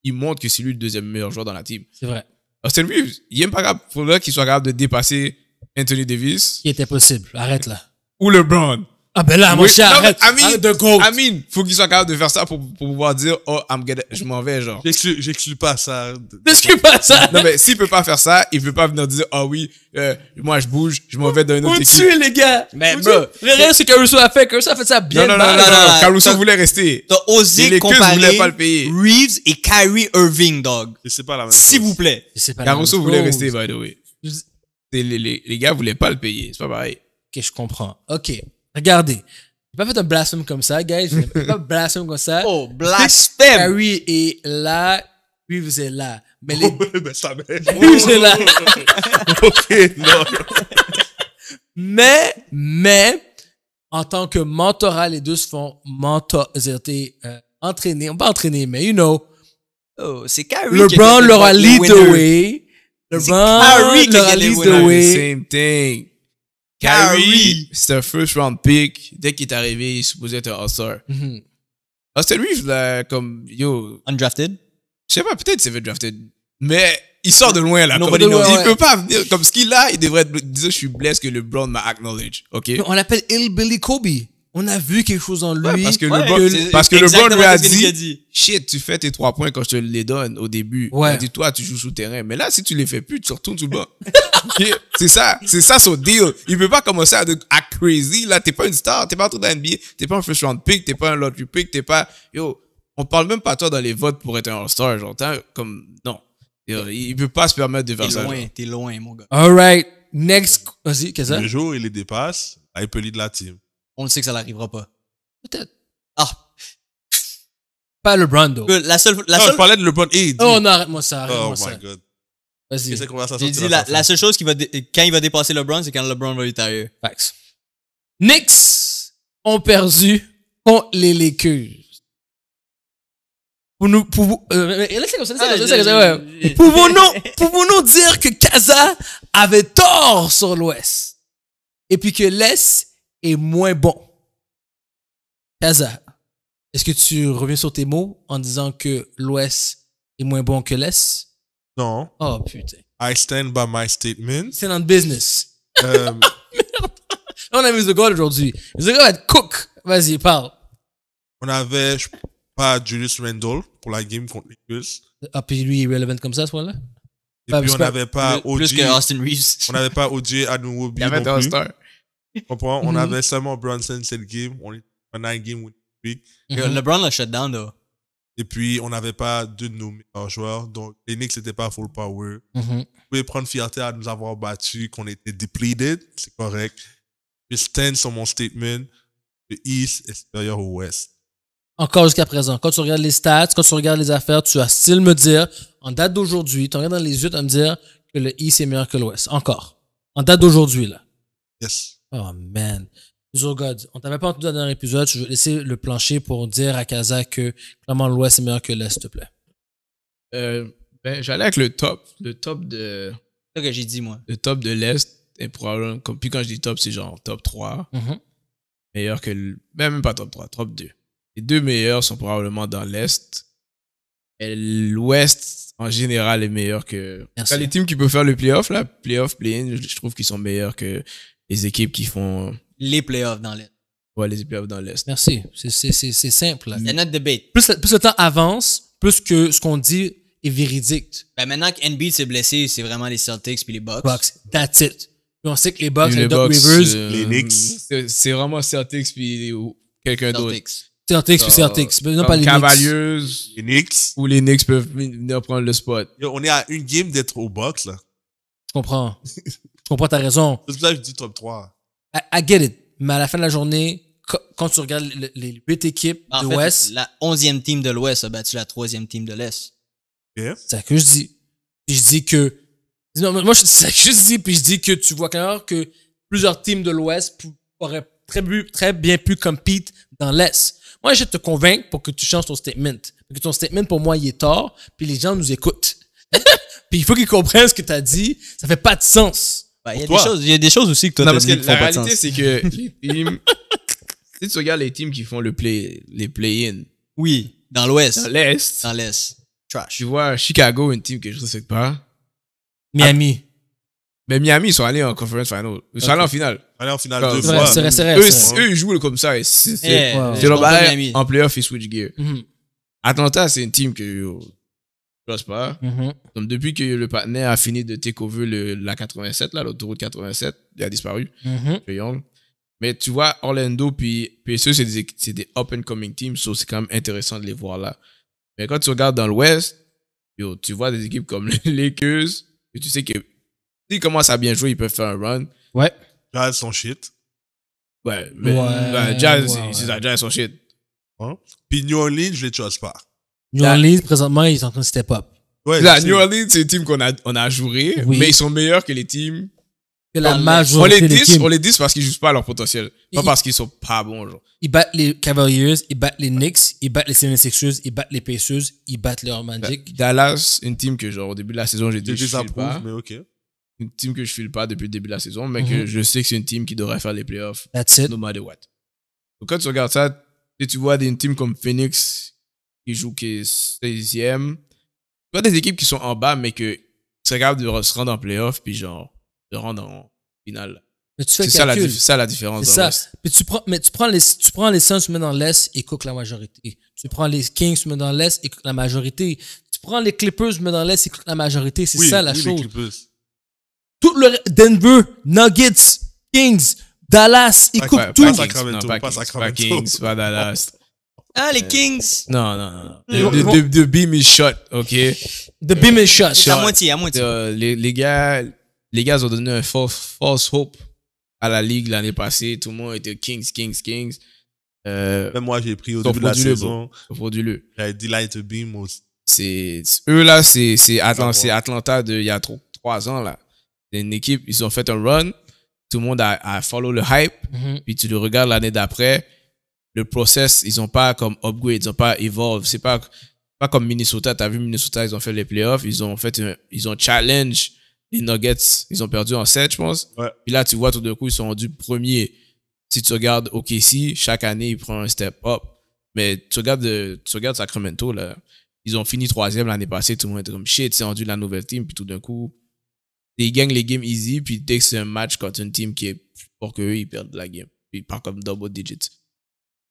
il montre que c'est lui le deuxième meilleur joueur dans la team. C'est vrai. Austin Reeves, il n'est pas capable, qu'il soit capable de dépasser Anthony Davis. Qui était possible, arrête là. Ou LeBron. Ah ben là, mon chat, arrête, Amine, de go. faut qu'il soit capable de faire ça pour, pour pouvoir dire « Oh, I'm gonna, je m'en vais, genre. » J'exclus pas ça. J'exclus pas ça. Non, mais s'il peut pas faire ça, il peut pas venir dire « Ah oh, oui, euh, moi je bouge, je m'en vais dans une autre équipe. tu es les gars. Mais bro. Le reste, c'est Caruso a fait. Caruso a fait ça bien Non, non, non, non, non, Caruso voulait rester. T'as osé comparer pas le payer. Reeves et Kyrie Irving, dog. C'est pas la même S'il vous plaît. Caruso voulait rester, by the way. Les, les, les gars voulaient pas le payer. C'est pas pareil. Ok, je comprends. Ok. Regardez. J'ai pas fait un blasphème comme ça, guys. J'ai pas un blasphème comme ça. Oh, blasphème! Carrie est là, vous est là. Mais les. vous est là. ok, non. mais, mais, en tant que mentorat, les deux se font mentor, euh, On va entraîner, mais you know. Oh, c'est Carrie. LeBron leur a lead the way. LeBron leur a lead the way. Same thing. Carrie, c'est un first round pick. Dès qu'il est arrivé, il est supposé être un All-Star. Mm mm-hmm. Austin ah, Reeves, là, comme, yo. Undrafted? Je sais pas, peut-être c'est drafted. Mais il sort de loin, là. comme, Il peut pas venir. Comme ce qu'il a, il devrait dire, je suis blessé que le Brown m'a acknowledge. OK? on l'appelle Il Billy Kobe on a vu quelque chose en lui. parce que le parce que bon lui a dit, shit, tu fais tes trois points quand je te les donne au début. Il a dit toi tu joues sous terrain, mais là si tu les fais plus, tu retournes tout le c'est ça, c'est ça son deal. Il peut pas commencer à, être crazy là. tu T'es pas une star, tu t'es pas un tour d'NBA, t'es pas un first round tu t'es pas un lottery pick, t'es pas yo. On parle même pas toi dans les votes pour être un all-star, j'entends comme non. Il il peut pas se permettre de faire ça. T'es loin, t'es loin mon gars. All right, next. Vas-y, qu'est-ce que ça? Le jour il les dépasse, il peut de la team on sait que ça n'arrivera pas. Peut-être. Ah. Pas LeBron, though. La seule, la ah, seule... je parlais de LeBron. oh, non, arrête, moi, ça oh my God. Vas-y. J'ai dit, la, seule chose qui va, quand il va dépasser LeBron, c'est quand LeBron va tailler. Facts. Knicks ont perdu contre les Lakers. Pour nous, pour, euh, ouais. Ah, pouvons-nous, pouvons-nous dire que Kaza avait tort sur l'Ouest? Et puis que l'Est est moins bon. Kaza, est-ce que tu reviens sur tes mots en disant que l'Ouest est moins bon que l'Est? Non. Oh putain. I stand by my statement. C'est dans le business. Euh... on a mis le God aujourd'hui. The God va cook. Vas-y, parle. On avait, je pas, Julius Randle pour la game contre les Ah, puis lui, il est relevant comme ça, ce point-là? Et puis on n'avait pas, pas OG. Plus que Austin Reeves. On n'avait pas OG Anunobi. Il y avait non plus. On mm-hmm. avait seulement Brunson, c'est game. Mm-hmm. On, a un game with week. LeBron l'a shut down, though. Et puis, on n'avait pas deux de nos meilleurs joueurs. Donc, les Knicks n'étaient pas full power. Vous mm-hmm. pouvez prendre fierté à nous avoir battus, qu'on était depleted. C'est correct. Je stand sur mon statement. Le East est supérieur au West. Encore jusqu'à présent. Quand tu regardes les stats, quand tu regardes les affaires, tu as style me dire, en date d'aujourd'hui, tu regardes dans les yeux, tu vas me dire que le East est meilleur que l'Ouest. Encore. En date d'aujourd'hui, là. Yes. Oh man. oh God, on t'avait pas entendu dans l'épisode, dernier Je vais laisser le plancher pour dire à Kaza que clairement l'Ouest est meilleur que l'Est, s'il te plaît. Euh, ben, j'allais avec le top. Le top de. C'est ce que j'ai dit, moi. Le top de l'Est est probablement. puis quand je dis top, c'est genre top 3. Mm-hmm. Meilleur que. Ben, même pas top 3, top 2. Les deux meilleurs sont probablement dans l'Est. Et l'Ouest, en général, est meilleur que. les teams qui peuvent faire le playoff, là, playoff, play-in, je trouve qu'ils sont meilleurs que les équipes qui font. Euh, les playoffs dans l'Est. Ouais, les playoffs dans l'Est. Merci. C'est simple. C'est notre debate. Plus, plus le temps avance, plus que ce qu'on dit est véridique. Ben maintenant que NB s'est blessé, c'est vraiment les Celtics puis les Bucks. Bucks, that's it. on sait que les Bucks, les, Doc Rivers, euh, les Knicks, c'est vraiment Celtics puis quelqu'un d'autre. Celtics puis Celtics, pas les Cavaliers, Knicks. les Knicks ou les Knicks peuvent venir prendre le spot. on est à une game d'être au Box là. Je comprends. comprends ta raison. C'est pour ça que je dis top 3. I, get it. Mais à la fin de la journée, quand tu regardes les huit équipes de l'Ouest. La 11e team de l'Ouest a battu la troisième team de l'Est. C'est ça que je dis. je dis que. Non, moi, c'est ça que je dis. Puis je dis que tu vois clairement que plusieurs teams de l'Ouest auraient très, bien pu compete dans l'Est. Moi, je te convaincre pour que tu changes ton statement. que ton statement, pour moi, il est tort. Puis les gens nous écoutent. puis il faut qu'ils comprennent ce que tu as dit. Ça fait pas de sens. Bah, il y a des choses aussi que toi, non, parce que la réalité, c'est que les teams. si tu regardes les teams qui font le play, les play-in. Oui, dans l'Ouest. Dans l'Est. Dans l'Est. Trash. Tu vois, Chicago, une team que je ne respecte pas. Miami. Mais Miami, ils sont allés en conference final. Ils sont allés en finale. Allés en finale deux fois. eux, ils jouent comme ça. C'est eh, leur leur En playoff, ils switch gear. Mhm. Atlanta, c'est une team que pas Mm pas Donc, depuis que le partenaire a fini de take le, la 87, là l'autoroute 87, il a disparu. Mhm. Mais tu vois, Orlando puis ceux c'est des, des up-and-coming teams, so c'est quand même intéressant de les voir là. Mais quand tu regardes dans l'Ouest, tu vois des équipes comme les Lakers, et tu sais que s'ils commencent à bien jouer, ils peuvent faire un run. Ouais. Jazz sont shit. Ouais, mais bah, Jazz, c'est Jazz sont shit. Hein? Puis New Orleans, je les trust pas. New Orleans, présentement, ils sont en train de step up. Ouais, New Orleans, c'est une team qu'on a, on a joué, mais ils sont meilleurs que les teams. Que la majorité on les, 10, on les parce qu'ils jouent pas à leur potentiel. Pas parce qu'ils sont pas bons. Genre. Ils battent les Cavaliers, ils battent les Knicks, ils battent les 76 ils battent les Pacers, ils battent les Magic. Dallas, une team que genre au début de la saison, j'ai dit je pas. Mais ok. Une team que je file pas depuis le début de la saison, mais que mhm. je sais que c'est une team qui devrait faire les playoffs. That's it. No matter what. Donc quand tu regardes ça, et tu vois des team comme Phoenix qui joue qui est 16e. Tu des équipes qui sont en bas, mais que c'est capable de se rendre en playoff, puis genre, de rendre en finale. C'est ça, la, différence. C'est ça. Puis tu prends, mais tu prends les, tu prends les Suns, tu mets dans l'Est et cook la majorité. Tu prends les Kings, tu mets dans l'Est et cook la majorité. Tu prends les Clippers, tu mets dans l'Est et cook la majorité. C'est ça la oui, chose. Les Clippers. Tout le Denver, Nuggets, Kings, Dallas, ils coupent tout. Pas Sacramento, pas, Kings, pas Dallas. Hein, les euh, Kings? Non, non, non. The, the, beam is shot, OK? The beam is shot. À moitié, à moitié. Euh, les, gars, les gars ont donné un false, false hope à la ligue l'année passée. Tout le monde était Kings, Kings, Kings. Euh, moi, j'ai pris au début de la saison. le J'avais dit Light Beam C'est, eux, là, c'est, Atlanta, de, il y a trois ans, là. une équipe, ils ont fait un run. Tout le monde a, a follow le hype. Mm-hmm. Puis tu le regardes l'année d'après le process, ils n'ont pas comme upgrade, ils n'ont pas evolve. C'est pas, pas comme Minnesota. Tu as vu Minnesota, ils ont fait les playoffs, ils ont fait, euh, ils ont challenge les Nuggets. Ils ont perdu en 7, je pense. Puis là, tu vois, tout d'un coup, ils sont rendus premiers. Si tu regardes OKC, chaque année, ils prennent un step up. Mais tu regardes, euh, tu regardes Sacramento, là. Ils ont fini troisième l'année passée, tout le monde était comme shit, c'est rendu la nouvelle team, puis tout d'un coup, ils gagnent les games easy, puis dès que c'est un match contre un team qui est pour fort eux, ils perdent la game. Puis ils partent comme double digits.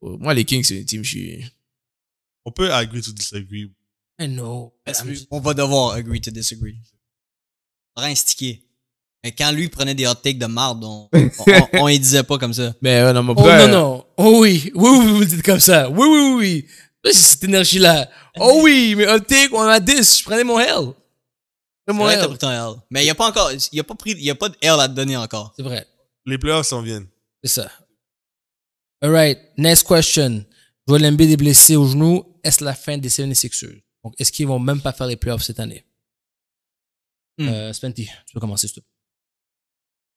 Moi, les Kings, c'est une team, je suis. On peut agree to disagree. I know. On va devoir agree to disagree. Rien stické. Mais quand lui prenait des hot takes de marde, on, on, on, disait pas comme ça. Ben, mais non, oh, non, non. Oh oui. Oui, vous vous dites comme ça. Oui, oui, oui, C'est Cette énergie-là. Oh oui, mais hot take, on a 10. Je prenais mon hell. pris L. Mais il n'y a pas encore, il a pas a pas de L à te donner encore. C'est vrai. Les playoffs s'en viennent. C'est ça. All next question. Joel Embiid est blessé au genou. Est-ce la fin des 76ers? Donc, est-ce qu'ils vont même pas faire les playoffs cette année? Hmm. Euh, Spenty, tu peux commencer, s'il te plaît.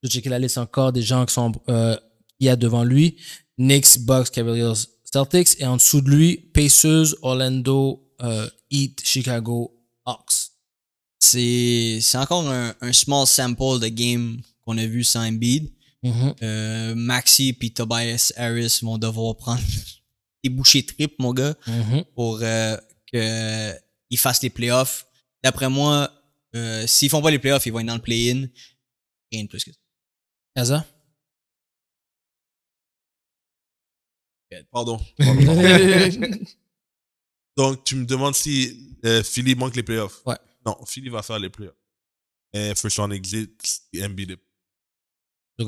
Je checker la liste encore des gens qui sont, euh, qu'il y a devant lui. Knicks, Bucks, Cavaliers, Celtics. Et en dessous de lui, Pacers, Orlando, euh, Heat, Chicago, Hawks. C'est, c'est encore un, un small sample de game qu'on a vu sans Embiid. Mm-hmm. Euh, Maxi puis Tobias Harris vont devoir prendre des bouchées triples, mon gars, mm-hmm. pour euh, qu'ils fassent les playoffs. D'après moi, euh, s'ils font pas les playoffs, ils vont être dans le play-in. Rien de plus que ça. Kaza? Pardon. Donc, tu me demandes si Philly manque les playoffs. Ouais. Non, Philly va faire les playoffs. Et First Round Exit, MB on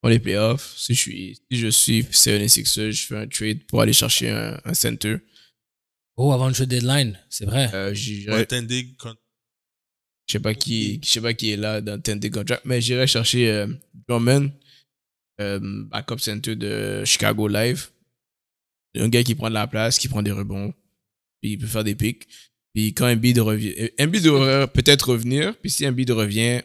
Pour les playoffs, si je suis, si je suis je fais un trade pour aller chercher un, center. Oh, avant le jeu deadline, c'est vrai. Euh, je sais pas qui, je sais pas qui est là dans Tendé contract, mais j'irai chercher euh, Drummond, euh, backup center de Chicago Live. Un gars qui prend de la place, qui prend des rebonds, puis il peut faire des pics. Puis quand un bid revient, un bid devrait peut-être revenir. Puis si un bid revient,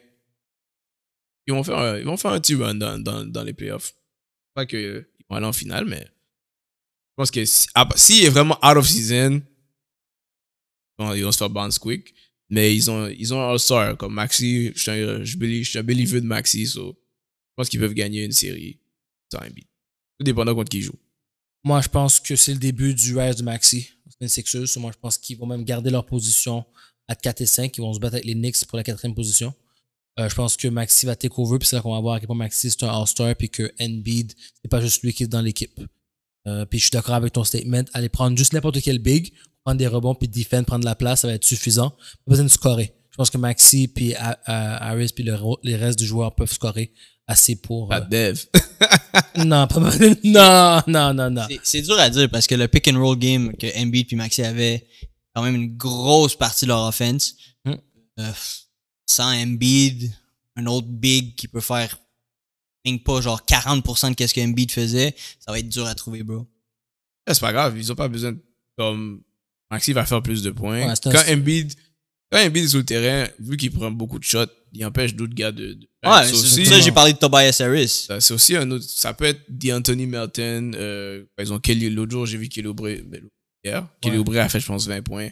ils vont faire un, ils vont faire un petit run hein, dans, dans, les playoffs. Pas qu'ils euh, vont aller en finale, mais je pense que ah, s'il si, est vraiment out of season, ils vont se faire bounce quick. Mais ils ont, ils ont un all-star comme Maxi. Je suis un, je, de Maxi, je pense qu'ils peuvent gagner une série sans un beat. Tout dépendant contre qui ils jouent. Moi, je pense que c'est le début du rise de Maxi. C'est sexeuse », Moi, je pense qu'ils vont même garder leur position à 4 et 5. Ils vont se battre avec les Knicks pour la quatrième position. Euh, je pense que Maxi va take over, puis c'est là qu'on va voir à quel point Maxi c'est un All-Star, puis que Embiid, c'est pas juste lui qui est dans l'équipe. Euh, puis je suis d'accord avec ton statement. Aller prendre juste n'importe quel big, prendre des rebonds, puis defend, prendre la place, ça va être suffisant. Pas besoin de scorer. Je pense que Maxi, puis Harris, puis les restes du joueur peuvent scorer assez pour. Pas de euh, Dev. non, pas Non, non, non, non. C'est dur à dire parce que le pick and roll game que Embiid puis Maxi avaient, quand même une grosse partie de leur offense. Hmm sans Embiid, un autre big qui peut faire même pas genre 40% de ce que Embiid faisait, ça va être dur à trouver, bro. Eh, c'est pas grave, ils ont pas besoin de, comme Maxi va faire plus de points. quand Embiid est sur le terrain, vu qu'il prend beaucoup de shots, il empêche d'autres gars de, de Ouais, c'est aussi, ça j'ai parlé de Tobias Harris. C'est aussi un autre ça peut être D'Anthony Melton, euh, par exemple l'autre jour, j'ai vu qu'il Kelly a fait je pense 20 points.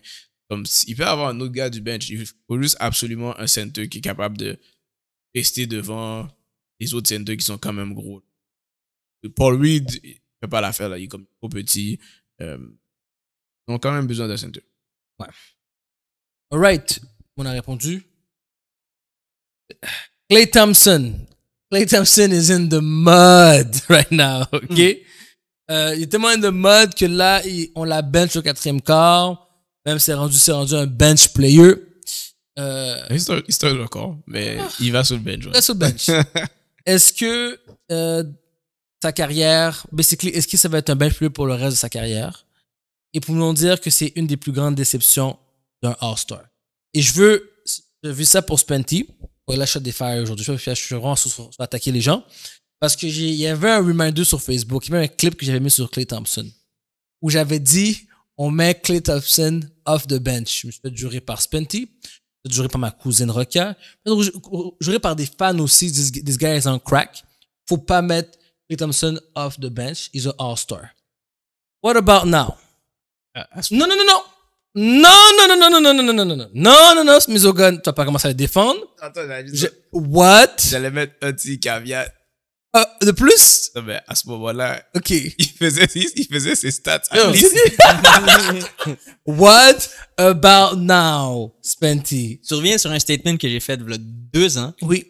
Comme, il peut avoir un autre gars du bench. Il faut juste absolument un center qui est capable de rester devant les autres centers qui sont quand même gros. Paul Reed, il peut pas l'affaire, là. Il est comme trop petit. Euh, ils ont quand même besoin d'un center. Ouais. Alright. On a répondu. Clay Thompson. Clay Thompson is in the mud right now, OK? Hmm. Euh, il est tellement in the mud que là, on la bench au quatrième quart. Même s'est rendu, c'est rendu un bench player. Euh, c'est un, mais il va sur le bench. Il va sur le bench. est-ce que sa euh, carrière, basically, est-ce que ça va être un bench player pour le reste de sa carrière? Et pour nous dire que c'est une des plus grandes déceptions d'un All-Star. Et je veux, j'ai vu ça pour Spenty. pour l'achat je des fires aujourd'hui. Je suis vraiment sur, attaquer les gens. Parce qu'il y avait un reminder sur Facebook, il y avait un clip que j'avais mis sur Clay Thompson. Où j'avais dit, on met Clay Thompson off the bench. Je me suis fait jurer par Spenty, je me par ma cousine Roca, je par des fans aussi. This, this guy is on crack. Faut pas mettre Clay Thompson off the bench. He's an all-star. What about now? non, non, non, non! Non, non, non, non, non, non, non, non, non, non, non, non, non, ce non, tu non, pas non, à le défendre. non, non, What? J'allais mettre un petit caveat. Euh, de plus? à ce moment-là, OK. Il faisait, il faisait ses stats. What about now, Spenty? Tu reviens sur un statement que j'ai fait il y a deux ans. Oui.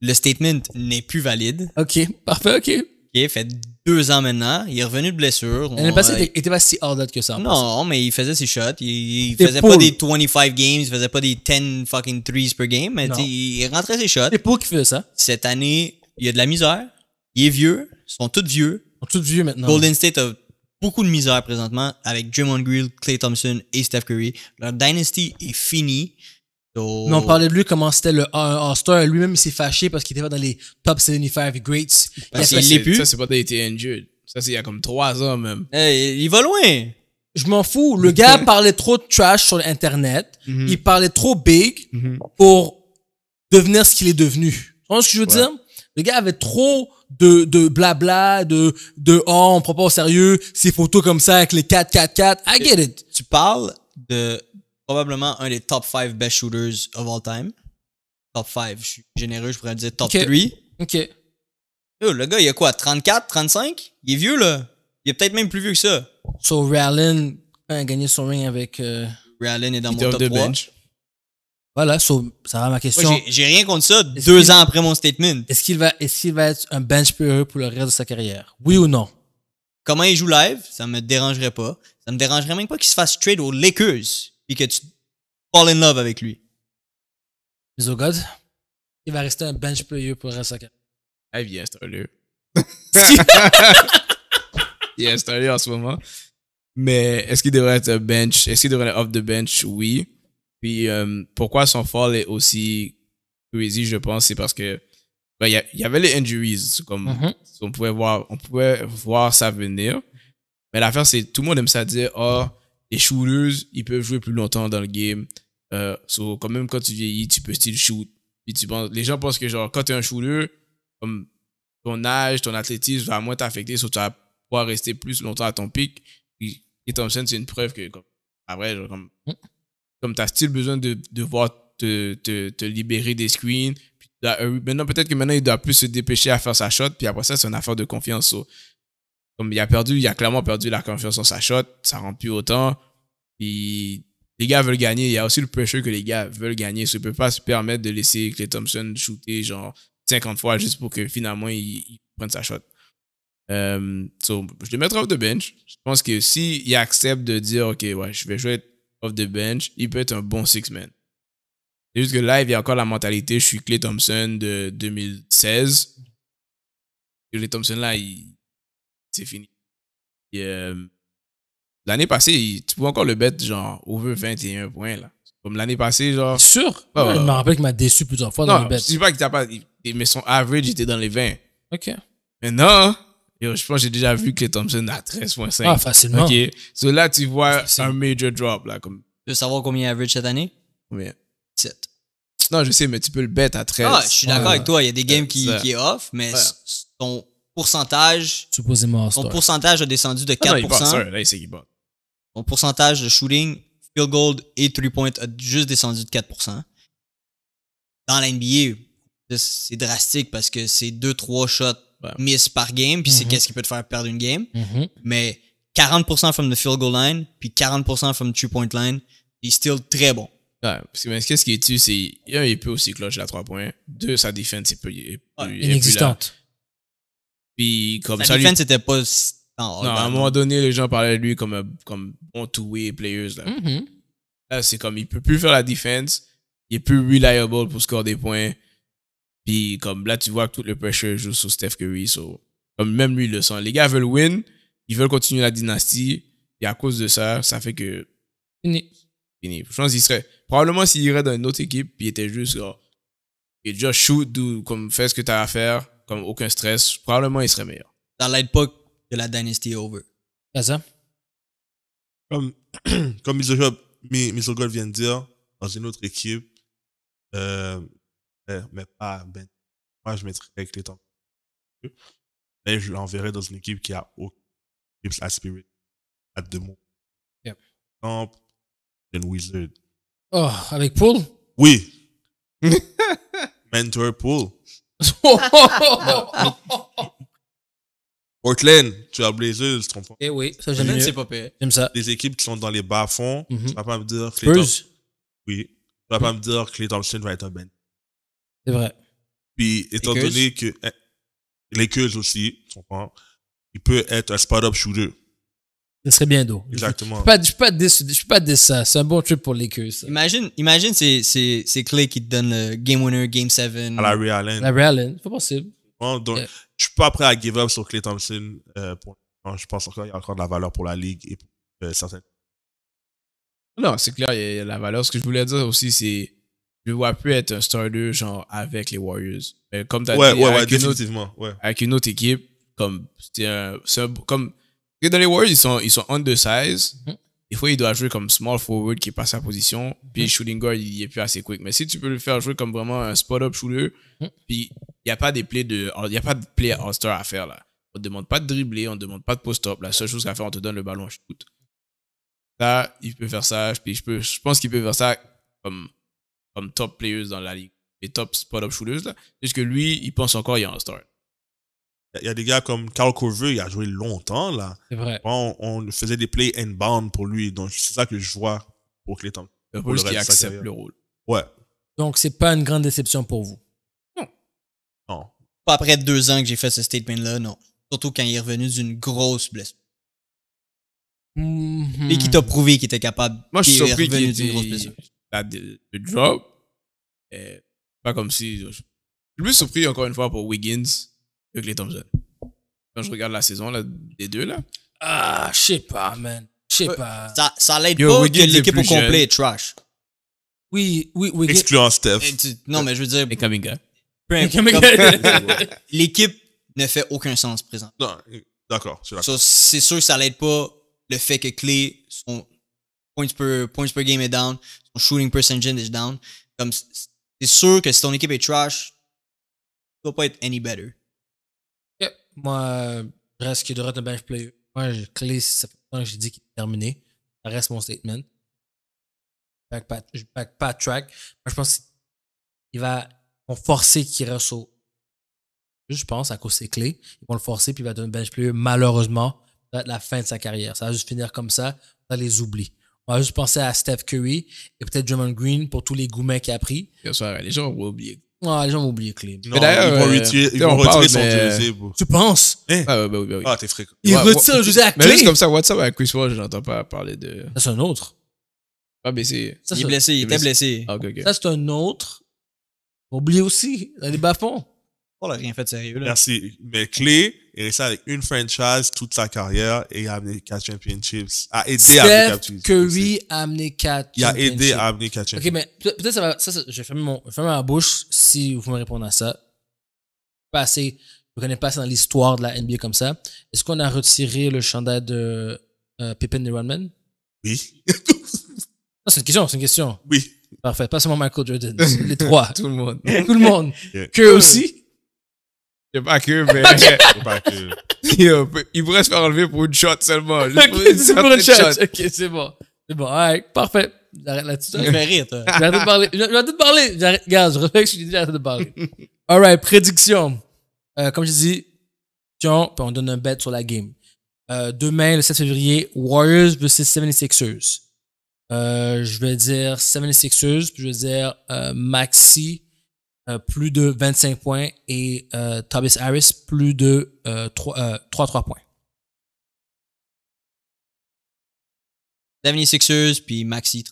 Le statement n'est plus valide. OK, parfait, OK. OK, fait deux ans maintenant. Il est revenu de blessure. il était pas si hard que ça. Non, mais il faisait ses shots. Il, faisait pas des 25 games, il faisait pas des 10 fucking threes per game, mais il rentrait ses shots. C'est pour qu'il faisait ça. Cette année, il y a de la misère, il est vieux, ils sont tous vieux. Ils sont tous vieux maintenant. Golden State a beaucoup de misère présentement avec Draymond Green, Clay Thompson et Steph Curry. Leur dynasty est finie. Donc... on parlait de lui comment c'était le All-Star. Lui-même, il s'est fâché parce qu'il était pas dans les top 75 greats. Parce qu'il l'est plus. Ça, c'est pas été injured. Ça, c'est il y a comme trois ans même. il va loin. Je m'en fous. Le gars parlait trop de trash sur Internet. Mhm. Il parlait trop big mhm. pour devenir ce qu'il est devenu. Tu vois ce que je veux dire? Le gars avait trop de, blabla, de, oh, on ne prend pas au sérieux ces photos comme ça avec les 4-4-4. I get it. Tu parles de probablement un des top 5 best shooters of all time. Top 5, je suis généreux, je pourrais dire top 3. OK. le gars, il a quoi, 34, 35? Il est vieux, là. Il est peut-être même plus vieux que ça. So, Rallin a gagné son ring avec... Euh... Rallin est dans mon top 3. Voilà, ça va ma question. J'ai rien contre ça deux ans après mon statement. Est-ce qu'il va, est va être un bench player pour le reste de sa carrière? Oui ou non? Comment il joue live, ça me dérangerait pas. Ça me dérangerait même pas qu'il se fasse trade aux Lakers et que tu fall in love avec lui. Mais oh God, il va rester un bench player pour le reste de sa carrière. Ah bien, c'est un lieu. en ce moment. Mais est-ce qu'il devrait être bench? Est-ce qu'il devrait être off the bench? Oui. Puis euh, pourquoi son fall est aussi crazy, je pense, c'est parce que ben, il y, avait les injuries, comme mhm. on pouvait voir, on pouvait voir ça venir. Mais l'affaire, c'est tout le monde aime ça dire, oh, les shooters, ils peuvent jouer plus longtemps dans le game. Euh, so, quand même, quand tu vieillis, tu peux still shoot. les gens pensent que genre, quand tu es un shooter, ton âge, ton athlétisme va moins t'affecter, soit tu vas pouvoir rester plus longtemps à ton pic. Et Thompson, c'est une preuve que, après, genre, comme, mm. Comme tu as style besoin de, te, libérer des screens. Euh, maintenant, peut-être que maintenant, il doit plus se dépêcher à faire sa shot. Puis après ça, c'est une affaire de confiance. comme il a perdu, il a clairement perdu la confiance en sa shot. Ça rend plus autant. Puis les gars veulent gagner. Il y a aussi le pêcheur que les gars veulent gagner. Ça ne peut pas se permettre de laisser Clay Thompson shooter genre 50 fois juste pour que finalement il, prenne sa shot. Euh, je le mettrai off the bench. Je pense que s'il accepte de dire, OK, ouais, je vais jouer off the bench, il peut être un bon six-man. C'est juste que là, il y a encore la mentalité, je suis Clay Thompson de 2016. Clay Thompson, là, c'est fini. Euh, l'année passée, tu pouvais encore le bet genre, over 21 points, là. Comme l'année passée, genre. Sûr? Il m'a je me rappelle qu'il m'a déçu plusieurs fois dans les bets. Je sais pas qu'il t'a pas. Mais son average était dans les 20. OK. Mais non! Yo, je pense que j'ai déjà vu que les Thompson à 13.5. Ah, facilement. OK. là, tu vois un major drop. Là, comme... Tu veux savoir combien il average cette année? Combien? 7. Non, je sais, mais tu peux le bet à 13. Ah, je suis d'accord avec toi. Il y a des games qui, qui off, mais ton pourcentage... Supposément Ton pourcentage a descendu de 4%. Ah non, il là, il sait qu'il bat. Ton pourcentage de shooting, field goal et 3 points a juste descendu de 4%. Dans l'NBA, c'est drastique parce que c'est 2-3 shots miss par game, puis c'est mhm. qu'est-ce qui peut te faire perdre une game. Mhm. Mais 40% from the field goal line, puis 40% from the two point line, il est still très bon. Ouais, parce que mais ce qui est tu, c'est un, il peut aussi clocher la 3 points. Deux, sa défense est plus... inexistante. Puis comme sa ça. Sa défense était pas. Ah, non, à un moment donné, les gens parlaient de lui comme, comme bon two-way player. Mhm. Là, c'est comme il peut plus faire la défense. Il est plus reliable pour score des points. Puis comme là, tu vois que tout le pressure joue sur Steph Curry. comme même lui le sent. Les gars veulent win, ils veulent continuer la dynastie. Et à cause de ça, ça fait que. Fini. Fini. Je pense qu'il serait. Probablement s'il irait dans une autre équipe, puis il était juste genre. Et just shoot, comme fais ce que tu as à faire, comme aucun stress, probablement il serait meilleur. Dans l'époque de la dynastie over. C'est ça? Comme, comme vient de dire, dans une autre équipe, euh, euh, mais pas Ben. Moi, je mettrais avec les temps. Mais je l'enverrais dans une équipe qui a aucun à spirit. Pas de mots. Yep. Camp, un Wizard. Oh, avec Paul? Oui. Mentor Paul. Portland, tu as Blazers, je trompe pas. Eh oui, ça j'aime c'est pas J'aime ça. Des équipes qui sont dans les bas-fonds, tu mm-hmm. vas pas me dire que Oui. Tu vas pas me dire que les Thompson va être Ben. C'est vrai. Puis, étant donné que hein, les queues aussi, tu comprends, il peut être un spot-up shooter. Ce serait bien d'eau. Exactement. Je ne suis pas te Je de ça. C'est un bon truc pour les queues. Imagine, imagine c'est, c'est, c'est Clay qui te donne le Game Winner, Game 7. À la Ray Allen. La Ray C'est pas possible. Je ne Je suis pas prêt à give up sur Clay Thompson. Euh, je pense encore qu'il y a encore de la valeur pour la ligue et euh, certaines. Non, c'est clair, il y a de la valeur. Ce que je voulais dire aussi, c'est je vois plus être un starter genre avec les Warriors. comme tu as dit, ouais, avec, une autre, équipe, comme dans les Warriors, ils sont ils sont undersized. Mm -hmm. Des fois, il doit jouer comme small forward qui passe sa position, mhm. puis shooting guard, il est plus assez quick. Mais si tu peux le faire jouer comme vraiment un spot-up shooter, mhm. puis il n'y a pas des de y a pas de play all-star à faire là. On te demande pas de dribbler, on te demande pas de post-up. La seule chose qu'à faire, on te donne le ballon, shoot. Là, il peut faire ça, puis je peux je pense qu'il peut faire ça comme comme top players dans la ligue, et top spot-up shooters, là, puisque lui, il pense encore qu'il y a un start. Il y a des gars comme Karl Corver, il a joué longtemps, là. C'est vrai. On, faisait des plays inbound pour lui, donc c'est ça que je vois pour Clayton. Le pour qui accepte le rôle. Ouais. Donc, c'est pas une grande déception pour vous. Non. Non. Pas après deux ans que j'ai fait ce statement-là, non. Surtout quand il est revenu d'une grosse blessure. Hmm. Et qui t'a prouvé qu'il était capable. Moi, je suis surpris qu'il blessure that the, drop. Et eh, pas comme si. Je suis surpris encore une fois pour Wiggins et Clay Thompson. Quand je regarde la saison là, des deux là. Ah, je sais pas, man. Je sais euh, pas. Ça, ça l'aide pas que l'équipe au complet est trash. Oui, oui, oui. Excluant Steph. non, mais je veux dire. Et Kaminga. L'équipe ne fait aucun sens présent. Non, d'accord, c'est sûr que ça l'aide pas le fait que Clay, sont points per, points per game est down, son shooting percentage est down. Comme c'est sûr que si ton équipe est trash, tu vas pas être any better. Yep. Moi, je euh, reste qu'il devrait être un bench player. Moi, je clé, ça que j'ai dit qu'il est terminé. Ça reste mon statement. Je back, pack, back, track. Moi, je pense qu'il va vont forcer qu'il reste au. Je pense, à cause de ses clés. Ils vont le forcer, puis il va donner un bench player, malheureusement, ça va être la fin de sa carrière. Ça va juste finir comme ça. Ça les oublie. On va juste penser à Steph Curry et peut-être Draymond Green pour tous les gourmets qu'il a pris. Bien sûr, les gens vont oublier. Ah, les gens vont oublier Clay. Non, d'ailleurs, ils vont euh, retirer, ils vont retirer son jersey. Tu penses eh? Ah, bah, oui, bah, oui. ah t'es fréquent. Ils ouais, retirent le jersey à Clay. Mais juste comme ça, WhatsApp avec Chris Paul, je n'entends pas parler de. Ça, C'est un autre. Ah, blessé Il est blessé, il était blessé. Ah, ça, c'est un autre. oublie aussi, dans les bas-fonds. Paul a rien fait de sérieux. Là. Merci. Mais Clay est resté avec une franchise toute sa carrière et il a amené quatre championships. A aidé à amener quatre championships. Curry a amené 4 Il a aidé à amener quatre championships. Ok, mais peut-être ça va. Ça, je vais fermer, mon, ma bouche si vous me répondez à ça. Pas Je ne connais pas ça dans l'histoire de la NBA comme ça. Est-ce qu'on a retiré le chandail de euh, Pippen et Rodman? Oui. c'est une question, c'est une question. Oui. Parfait. Pas seulement Michael Jordan. les trois. Tout le monde. Tout le monde. Que aussi pas mais. il pourrait se faire enlever pour une shot seulement. c'est shot. Ok, c'est bon. C'est bon, parfait. J'arrête là-dessus. Je vais rire, J'arrête de parler. J'arrête regarde, je refais que je dis j'arrête de parler. alright, prédiction. Euh, comme je dis, on donne un bet sur la game. Euh, demain, le 7 février, Warriors vs 76ers. Euh, je vais dire 76ers, puis je vais dire euh, Maxi euh, plus de 25 points et euh, Thomas Harris plus de 3, euh, 3, euh, points. Davis Sixers puis Maxi.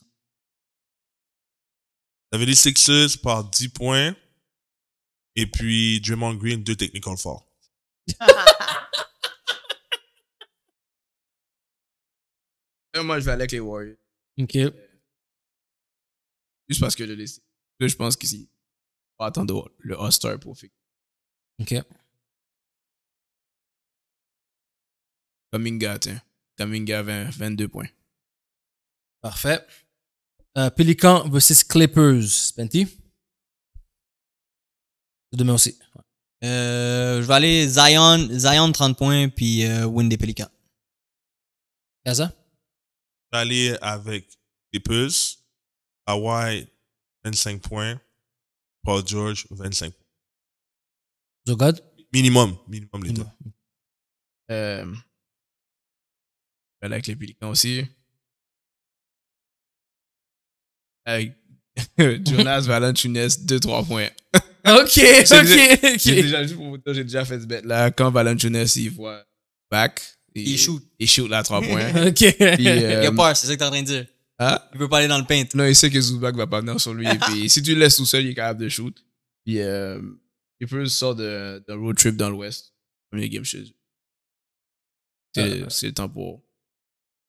Davis Sixers par 10 points et puis Draymond Green deux technical forts. Moi, je vais aller avec les Warriors. OK. Juste parce que je Je pense que si pas ah, attendre le All-Star pour OK. Kaminga, tiens. Kaminga, 22 points. Parfait. Euh, Pelican versus Clippers, Spenty. Demain aussi. Euh, je vais aller Zion, Zion 30 points, puis euh, win des ça? Gaza? Je vais aller avec Clippers. Hawaii 25 points. Paul George, 25. The God? Minimum, minimum les deux. Euh, ben avec les Pelicans aussi. Avec Jonas Valanciunas, 2-3 points. ok, ok, ok. J'ai déjà, déjà fait ce bet là. Quand Valanciunas, il voit back, il, il shoot. Il shoot là 3 points. ok. Il euh, a pas, c'est ça que tu es en train de dire. Il hein? Il veut pas aller dans le paint. Non, il sait que Zubac va pas venir sur lui. et si tu le laisses tout seul, il est capable de shoot. Puis, euh, il peut sortir de, road trip dans l'Ouest. Premier game chez ah, C'est le temps pour.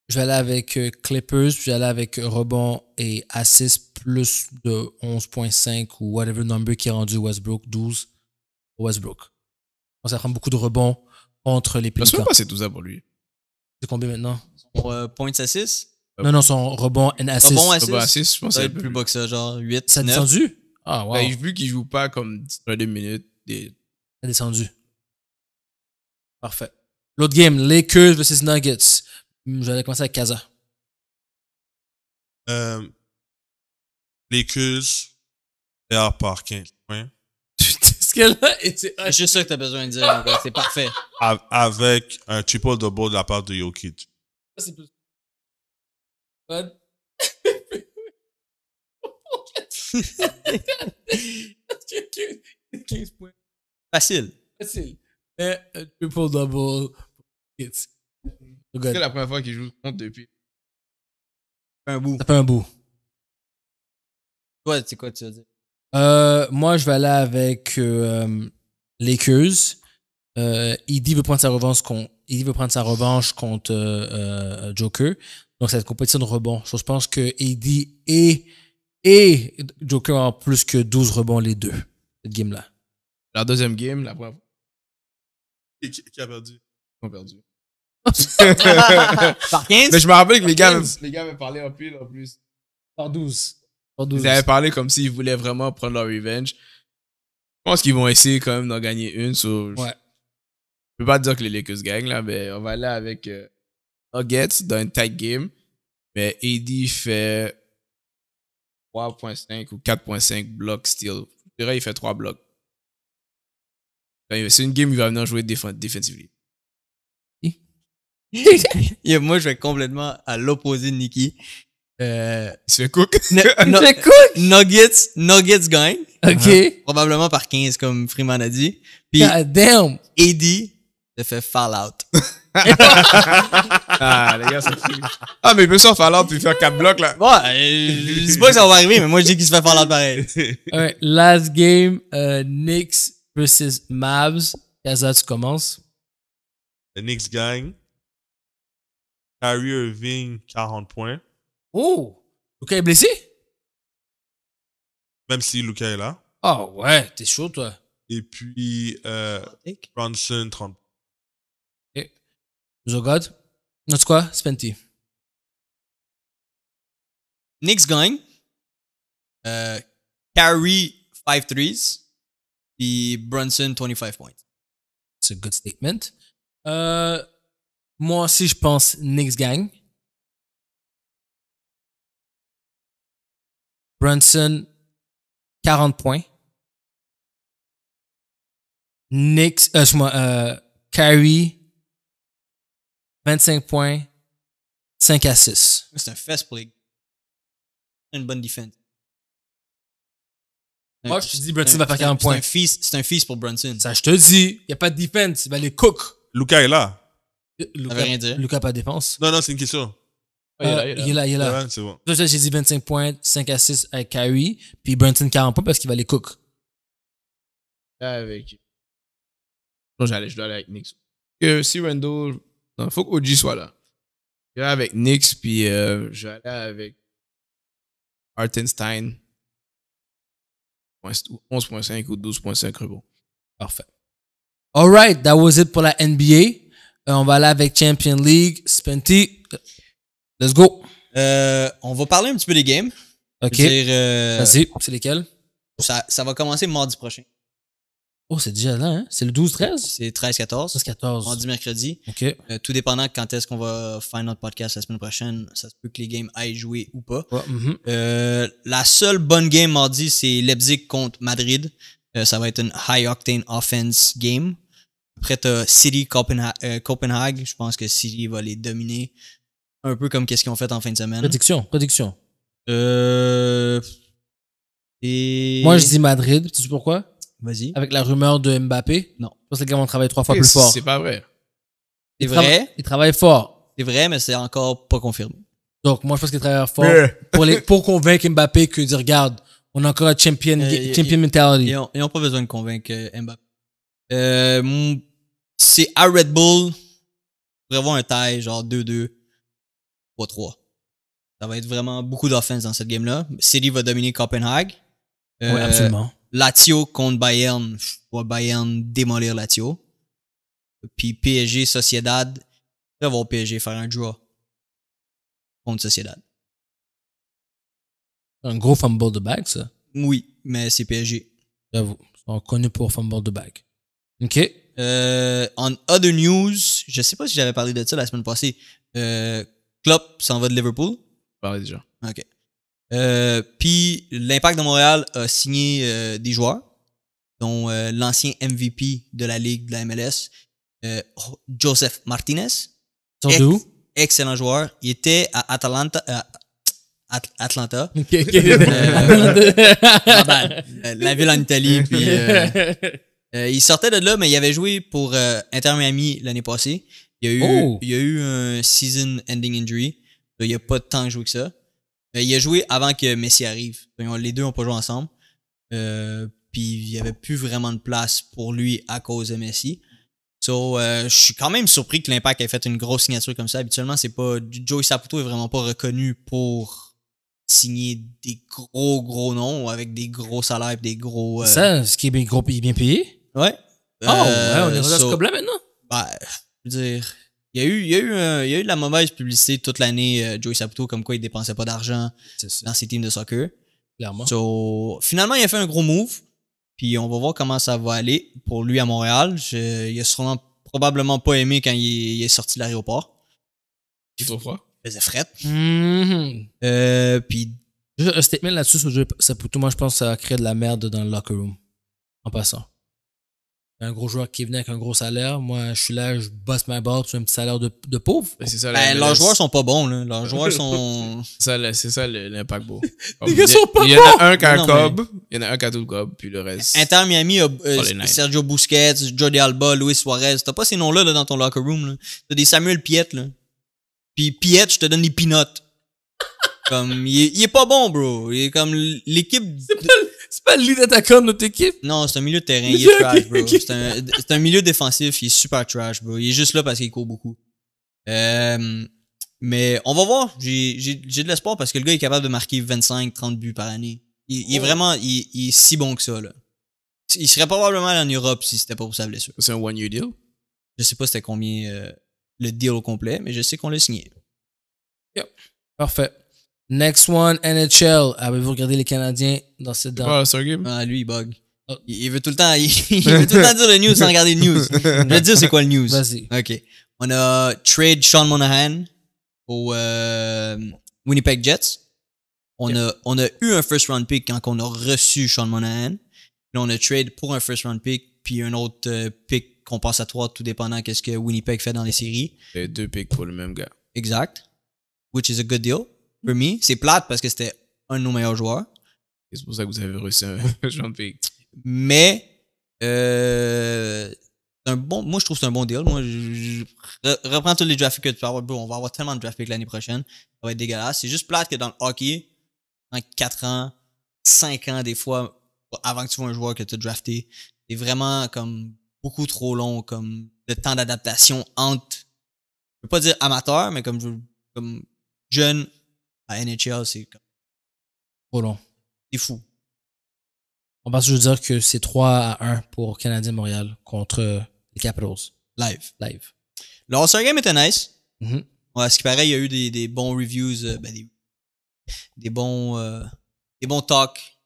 Je vais aller avec euh, Clippers, puis je vais aller avec rebond et assist plus de 11.5 ou whatever number qui est rendu Westbrook, 12 Westbrook. On ça prend beaucoup de rebonds entre les Pelicans. Je ne sais pas c'est tout ça pour lui. C'est combien maintenant? Pour euh, points à 6? Non, non, euh, son rebond N assist. Rebond assist, rebond je pense. c'est plus bas que ça, genre 8, Ça a descendu? Ah, wow. Ben, vu qu'il joue pas comme 2 minutes. Ça a descendu. Parfait. L'autre game, Lakers vs. Nuggets. Hmm, je vais commencer avec Kaza. Euh, Lakers, derrière par 15 points. Ce que là, c'est juste ça que t'as besoin de dire, C'est parfait. Avec un triple double de la part de Jokic. C'est plus Facile. Facile. Mais triple euh, double C'est la première fois qu'il joue contre depuis. Un bout. Ça fait un bout. Toi, c'est quoi tu vas dire? Euh, moi, je vais aller avec euh, Lakers. Euh, Eddie veut prendre sa revanche contre, Edie veut prendre euh, sa revanche contre Joker. Donc, cette compétition de rebond. je pense que AD et, et Joker ont plus que 12 rebonds les deux, cette game-là. La deuxième game, la première. Qui, a perdu? Ils ont perdu. Par 15? Mais je me rappelle que les gars, les gars avaient parlé en pile en plus. Par 12. Par Ils avaient parlé comme s'ils voulaient vraiment prendre leur revenge. Je pense qu'ils vont essayer quand même d'en gagner une. Je ouais. Je peux pas dire que les Lakers gagnent là, mais on va aller avec. Euh, Nuggets dans un tight game, mais AD fait 3.5 ou 4.5 blocs still. Je dirais il fait 3 blocs. C'est une game où il va venir jouer défensivement. moi, je vais complètement à l'opposé de Nikki. Euh, il se fait cook. no, fait cook. Nuggets, Nuggets gagne. OK. Ah. probablement par 15, comme Freeman a dit. Puis, damn. AD se fait fall out. ah, les gars, c'est Ah, mais il peut se faire falloir puis faire 4 blocs, là. Ouais, euh, je sais pas que ça va arriver, mais moi, je dis qu'il se fait falloir pareil. Ouais, last game, euh, Knicks versus Mavs. Kaza, tu commences. The Knicks gagne. Kyrie Irving, 40 points. Oh! Luca est blessé? Même si Luca est là. Ah oh, ouais, t'es chaud, toi. Et puis, euh, Bronson, 30 Zogad, God, not quoi, spenti. Knicks gagne. Euh, carry 5 threes. Et Brunson 25 points. C'est un good statement. Euh, moi aussi, je pense Knicks gagne. Brunson 40 points. Knicks, euh, moi euh, Carrie 25 points, 5 à 6. C'est un fast play. Une bonne défense. Moi, je te dis, Brunson va faire 40 points. C'est un fils pour Brunson. Ça, je te dis. Il n'y a pas de défense. Il va les cook. Lucas est là. Luca, rien pas de défense. Non, non, c'est une question. Ah, il est là, il est ah, là. C'est bon. J'ai dit 25 points, 5 à 6 avec Kyrie, puis Brunson 40 points parce qu'il va les cook. Avec. Non, j'allais, je dois aller avec Nix. si Randall il faut qu'OG soit là. vais avec Nix, puis euh, aller avec Artenstein. 11.5 ou 12.5 rebonds. Parfait. All right, that was it pour la NBA. Euh, on va aller avec Champion League. Spenty, let's go. Euh, on va parler un petit peu des games. OK. Euh, Vas-y, c'est lesquels? ça va commencer mardi prochain. Oh, c'est déjà là, hein? C'est le 12-13? C'est 13-14. 13-14. On mercredi. OK. Euh, tout dépendant quand est-ce qu'on va faire notre podcast la semaine prochaine, ça se peut que les games aillent jouer ou pas. Mm-hmm. Euh, la seule bonne game mardi, c'est Leipzig contre Madrid. Euh, ça va être une high octane offense game. Après, t'as City Copenhague. Je pense que City va les dominer. Un peu comme qu'est-ce qu'ils ont fait en fin de semaine. Prédiction, prédiction. Euh. Moi, je dis Madrid. Tu sais pourquoi? Vas-y. Avec la rumeur de Mbappé. Non. Je pense que les gars vont travailler trois fois plus fort. C'est pas vrai. C'est vrai. Ils travaillent fort. C'est vrai, mais c'est encore pas confirmé. Donc, moi, je pense qu'ils travaillent fort pour, convaincre Mbappé que dire, regarde, on a encore un champion, euh, champion mentality. Ils n'ont pas besoin de convaincre euh, Mbappé. Euh, c'est à Red Bull pour avoir un taille, genre 2-2, 3-3. Ça va être vraiment beaucoup d'offense dans cette game-là. City va dominer Copenhague. oui, absolument. Latio contre Bayern, je vois Bayern démolir Latio. Puis PSG, Sociedad, ça va voir PSG faire un draw contre Sociedad. Un gros fumble de bag, ça? Oui, mais c'est PSG. J'avoue, ils sont pour fumble de back. OK. en euh, other news, je sais pas si j'avais parlé de ça la semaine passée. Euh, Klopp s'en va de Liverpool. Parlé déjà. OK. Euh, puis l'Impact de Montréal a signé euh, des joueurs, dont euh, l'ancien MVP de la Ligue de la MLS, Joseph Martinez. excellent joueur. Il était à Atlanta. la ville en Italie. Puis, il sortait de là, mais il avait joué pour Inter Miami l'année passée. Il y a eu, oh! a eu un season ending injury. Il n'y a pas de temps à jouer que ça. Ben, il a joué avant que Messi arrive. Les deux ont pas joué ensemble. Euh, puis il n'y avait plus vraiment de place pour lui à cause de Messi. So, euh, je suis quand même surpris que l'Impact ait fait une grosse signature comme ça. Habituellement, c'est pas Joey Saputo est vraiment pas reconnu pour signer des gros gros noms avec des gros salaires, et des gros. C'est euh, Ça, ce qui est bien gros, payé. Ouais. Oh, on est dans so, problème maintenant. Bah, je veux dire, il y a eu, il y euh, eu, de la mauvaise publicité toute l'année, euh, Joey Saputo, comme quoi il dépensait pas d'argent dans ses teams de soccer. Clairement. finalement, il a fait un gros move. Puis on va voir comment ça va aller pour lui à Montréal. il a sûrement, probablement pas aimé quand il, est sorti de l'aéroport. Il faisait fret. Mm-hmm. Euh, puis. un statement là-dessus sur Joey Saputo. Moi, je pense que ça a créé de la merde dans le locker room. En passant un gros joueur qui venait avec un gros salaire. Moi, je suis là, je bosse ma barre, sur un petit salaire de, de pauvre. Ben, c'est ben, leurs joueurs sont pas bons, là. Leurs joueurs sont. c'est ça l'impact beau. Il y en a un qui a un cob, il y en a un qui a tout le cob, puis le reste. Inter Miami, euh, oh, Sergio Busquets, Jody Alba, Luis Suarez. T'as pas ces noms-là là, dans ton locker room. T'as des Samuel Piet, là. Puis Piet, je te donne des peanuts. comme, il est, il est, pas bon, bro. Il est comme l'équipe. C'est pas le lead attaquant de notre équipe? Non, c'est un milieu de terrain. Il est trash, bro. C'est un, milieu défensif. Il est super trash, bro. Il est juste là parce qu'il court beaucoup. Euh, mais on va voir. J'ai, de l'espoir parce que le gars est capable de marquer 25, 30 buts par année. Il, est oh. vraiment, si bon que ça, là. Il serait probablement en Europe si c'était pas pour sa blessure. C'est un one-year deal? Je sais pas c'était combien euh, le deal au complet, mais je sais qu'on l'a signé. Yep. Parfait. Next one, NHL. Avez-vous regardé les Canadiens dans cette dernière? Ah, game? Ah, lui, il bug. Oh. Il, veut tout le temps, il, veut tout le temps dire le news sans regarder le news. Je vais dire c'est quoi le news. Vas-y. OK. On a trade Sean Monahan au euh, Winnipeg Jets. On, a, on a eu un first round pick quand on a reçu Sean Monahan. Puis on a trade pour un first round pick, puis un autre euh, passe pick compensatoire, tout dépendant qu'est-ce que Winnipeg fait dans les séries. Et deux picks pour le même gars. Exact. Which is a good deal. C'est plate parce que c'était un de nos meilleurs joueurs. C'est pour ça que vous avez reçu un jean Mais, euh, un bon, moi, je trouve que c'est un bon deal. Moi, je, reprends tous les draft que tu avoir. on va avoir tellement de draft l'année prochaine. Ça va être dégueulasse. C'est juste plate que dans le hockey, en 4 ans, 5 ans, des fois, avant que tu vois un joueur que tu as drafté, c'est vraiment comme beaucoup trop long, comme le temps d'adaptation entre, je veux pas dire amateur, mais comme, comme jeune à NHL, c'est trop long. C'est fou. On va juste dire que c'est 3 à 1 pour Canadien Montréal contre les Capitals. Live. Live. Le All-Star Game était nice. Mm ce qui paraît, il y a eu des, bons reviews, euh, ben des, bons euh, des bons talks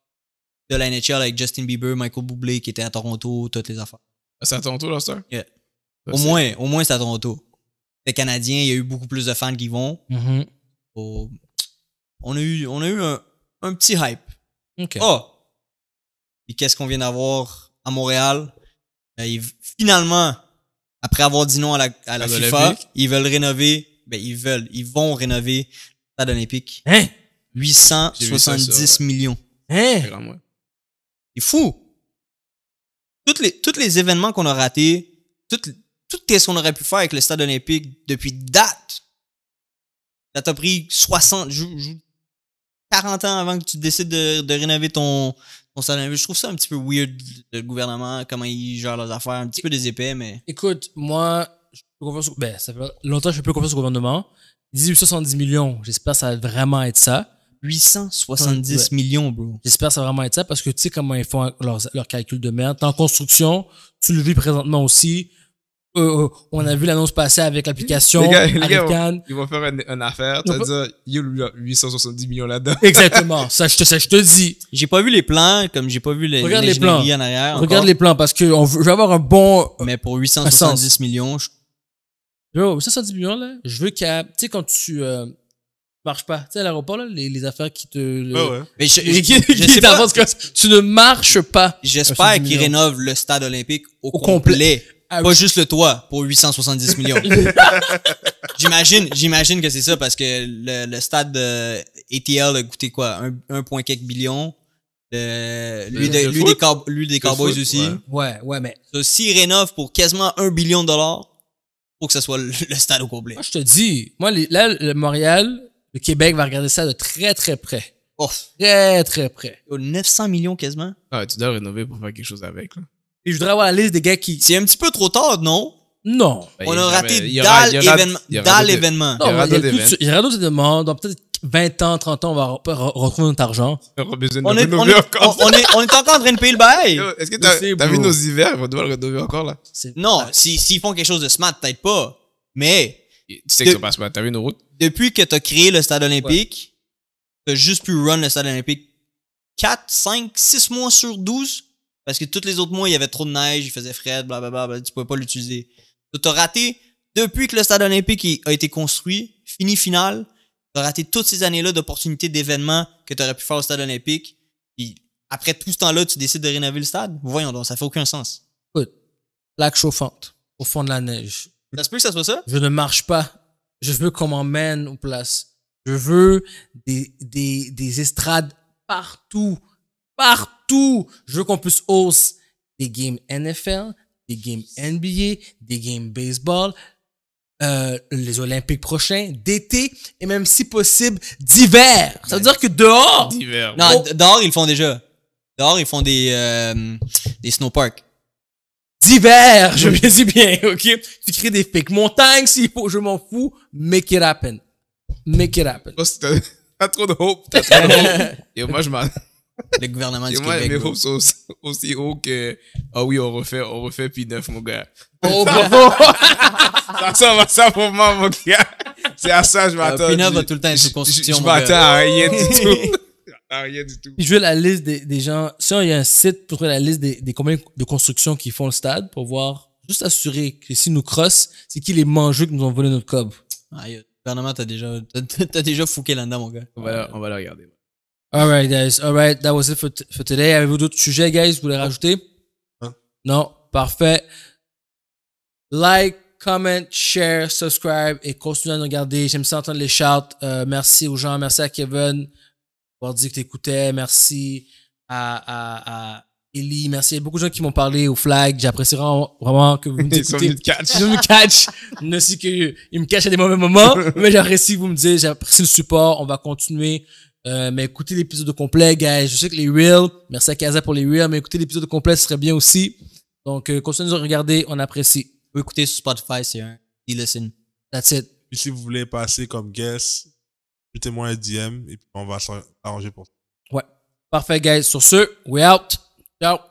de la NHL avec Justin Bieber, Michael Bublé qui était à Toronto, toutes les affaires. Ah, c'est à Toronto, l'All-Star? Yeah. Au moins, au moins c'est à Toronto. Les Canadiens, il y a eu beaucoup plus de fans qui vont. Mm on a eu, on a eu un, petit hype. Oh! Et qu'est-ce qu'on vient d'avoir à Montréal? Ben, finalement, après avoir dit non à la, à la FIFA, ils veulent rénover. Ben, ils veulent, ils vont rénover le stade olympique. 870 hein? millions. Hein? C'est fou! Toutes les, tous les événements qu'on a ratés, tout, ce qu'on aurait pu faire avec le stade olympique depuis date, ça t'a pris 60, 40 ans avant que tu décides de, rénover ton, ton salon. Je trouve ça un petit peu weird, le gouvernement, comment ils gèrent leurs affaires, un petit peu des épais, mais. Écoute, moi, je peux confiance, ben, ça fait longtemps que je peux confiance au gouvernement. 1870 millions, j'espère que ça va vraiment être ça. 870 millions, bro. J'espère que ça va vraiment être ça parce que tu sais comment ils font leurs leur calculs de merde. T'es en construction, tu le vis présentement aussi. Euh, euh, on a vu l'annonce passer avec l'application, Il Ils vont faire une, affaire, tu vas dire, a 870 millions là-dedans. Exactement, ça je, te, ça, je te dis. J'ai pas vu les plans, comme j'ai pas vu les, Regarde les plans. Regarde les plans, parce que on veut, je veux avoir un bon. Mais pour 870 millions, je... Yo, 870 millions, là, je veux qu'à. Tu sais, quand tu. Euh, marches pas. Tu sais, à l'aéroport, là, les, affaires qui te. ouais. Mais je, sais pas. Que tu ne marches pas. J'espère ah, qu'ils rénovent le stade olympique au, au complet. Ah pas juste le toit pour 870 millions. j'imagine, j'imagine que c'est ça parce que le, stade de ATL a coûté quoi? Un, billion. point quelques billions. Euh, euh, lui, des lui, des, Cowboys aussi. Ouais. ouais, mais. Ça, s'il rénove pour quasiment un billion de dollars, faut que ce soit le, stade au complet. Moi, je te dis, moi, là, le Montréal, le Québec va regarder ça de très, très près. Très, très près. 900 millions quasiment. Ah, tu dois rénover pour faire quelque chose avec, là je voudrais avoir la liste des gars qui. C'est un petit peu trop tard, non? Non. on ben, a raté dans l'événement. Il y aura d'autres événements. Dans peut-être 20 ans, 30 ans, on va retrouver notre argent. On, est, de on, on est encore en train de payer le bail. Est-ce que t'as vu nos hivers? On va devoir le redonner encore là. Non, s'ils font quelque chose de smart, peut-être pas. Mais. Tu sais que ça passe pas. T'as vu nos routes? Depuis que t'as créé le stade olympique, t'as juste pu run le stade olympique 4, 5, 6 mois sur 12 parce que tous les autres mois, il y avait trop de neige, il faisait frais, blablabla, tu pouvais pas l'utiliser. Tu as raté, depuis que le stade olympique a été construit, fini final, tu as raté toutes ces années-là d'opportunités, d'événements que tu aurais pu faire au stade olympique. Et après tout ce temps-là, tu décides de rénover le stade? Voyons donc, ça fait aucun sens. Écoute, lac chauffante, au fond de la neige. Ça se peut que ça soit ça? Je ne marche pas. Je veux qu'on m'emmène aux places. Je veux des, des, des estrades partout partout. Je veux qu'on puisse hausse des games NFL, des games NBA, des games baseball, euh, les Olympiques prochains, d'été et même si possible d'hiver. Ça veut dire que dehors. D'hiver. Non, oh. dehors ils font font déjà. Dehors ils font des euh, des snowparks. D'hiver, je me dis bien, ok. Tu crées des pics montagnes s'il faut, je m'en fous. Make it happen. Make it happen. Oh, t'as trop de hope. T'as trop de hope. Et moi je m'en. Le gouvernement du Québec. sont aussi, haut hauts que ah oui, on refait, on refait P9, mon gars. Oh, bravo! Oh, oh. ça ça va ça pour moi, mon gars. C'est à ça que je ah, m'attends. Euh, P9 va tout le temps être sous gars. Je m'attends à rien du tout. rien du tout. je veux la liste des, des gens. Si on y a un site pour trouver la liste des, des combien de constructions qui font le stade pour voir, juste assurer que s'ils nous crossent, c'est qui les mangeux qui nous ont volé notre cob. Ah, le gouvernement, t'as déjà, t'as déjà fouqué là-dedans, mon gars. On va, le on va regarder. Alright, guys. Alright, that was it for, today. Avez-vous d'autres sujets, guys, vous voulez rajouter? Hein? Non? Parfait. Like, comment, share, subscribe et continuez à nous regarder. J'aime ça entendre les shouts. Euh, merci aux gens. Merci à Kevin pour dire que t'écoutais. Merci à, à, à Ellie. Merci. à beaucoup de gens qui m'ont parlé au flag. J'apprécie vraiment, que vous me Ils sont me catch. Ils me catch. ne sais ils me cachent à des mauvais moments, mais j'apprécie que vous me dites. J'apprécie le support. On va continuer. Euh, mais écoutez l'épisode complet, guys. Je sais que les Reels, merci à Kaza pour les Reels, mais écoutez l'épisode complet, ce serait bien aussi. Donc, euh, continuez de regarder, on apprécie. Vous écoutez sur Spotify, c'est un e-listen. That's it. Et si vous voulez passer comme guest, jetez moi un DM et puis on va s'arranger pour ça. Ouais. Parfait, guys. Sur ce, we out. Ciao.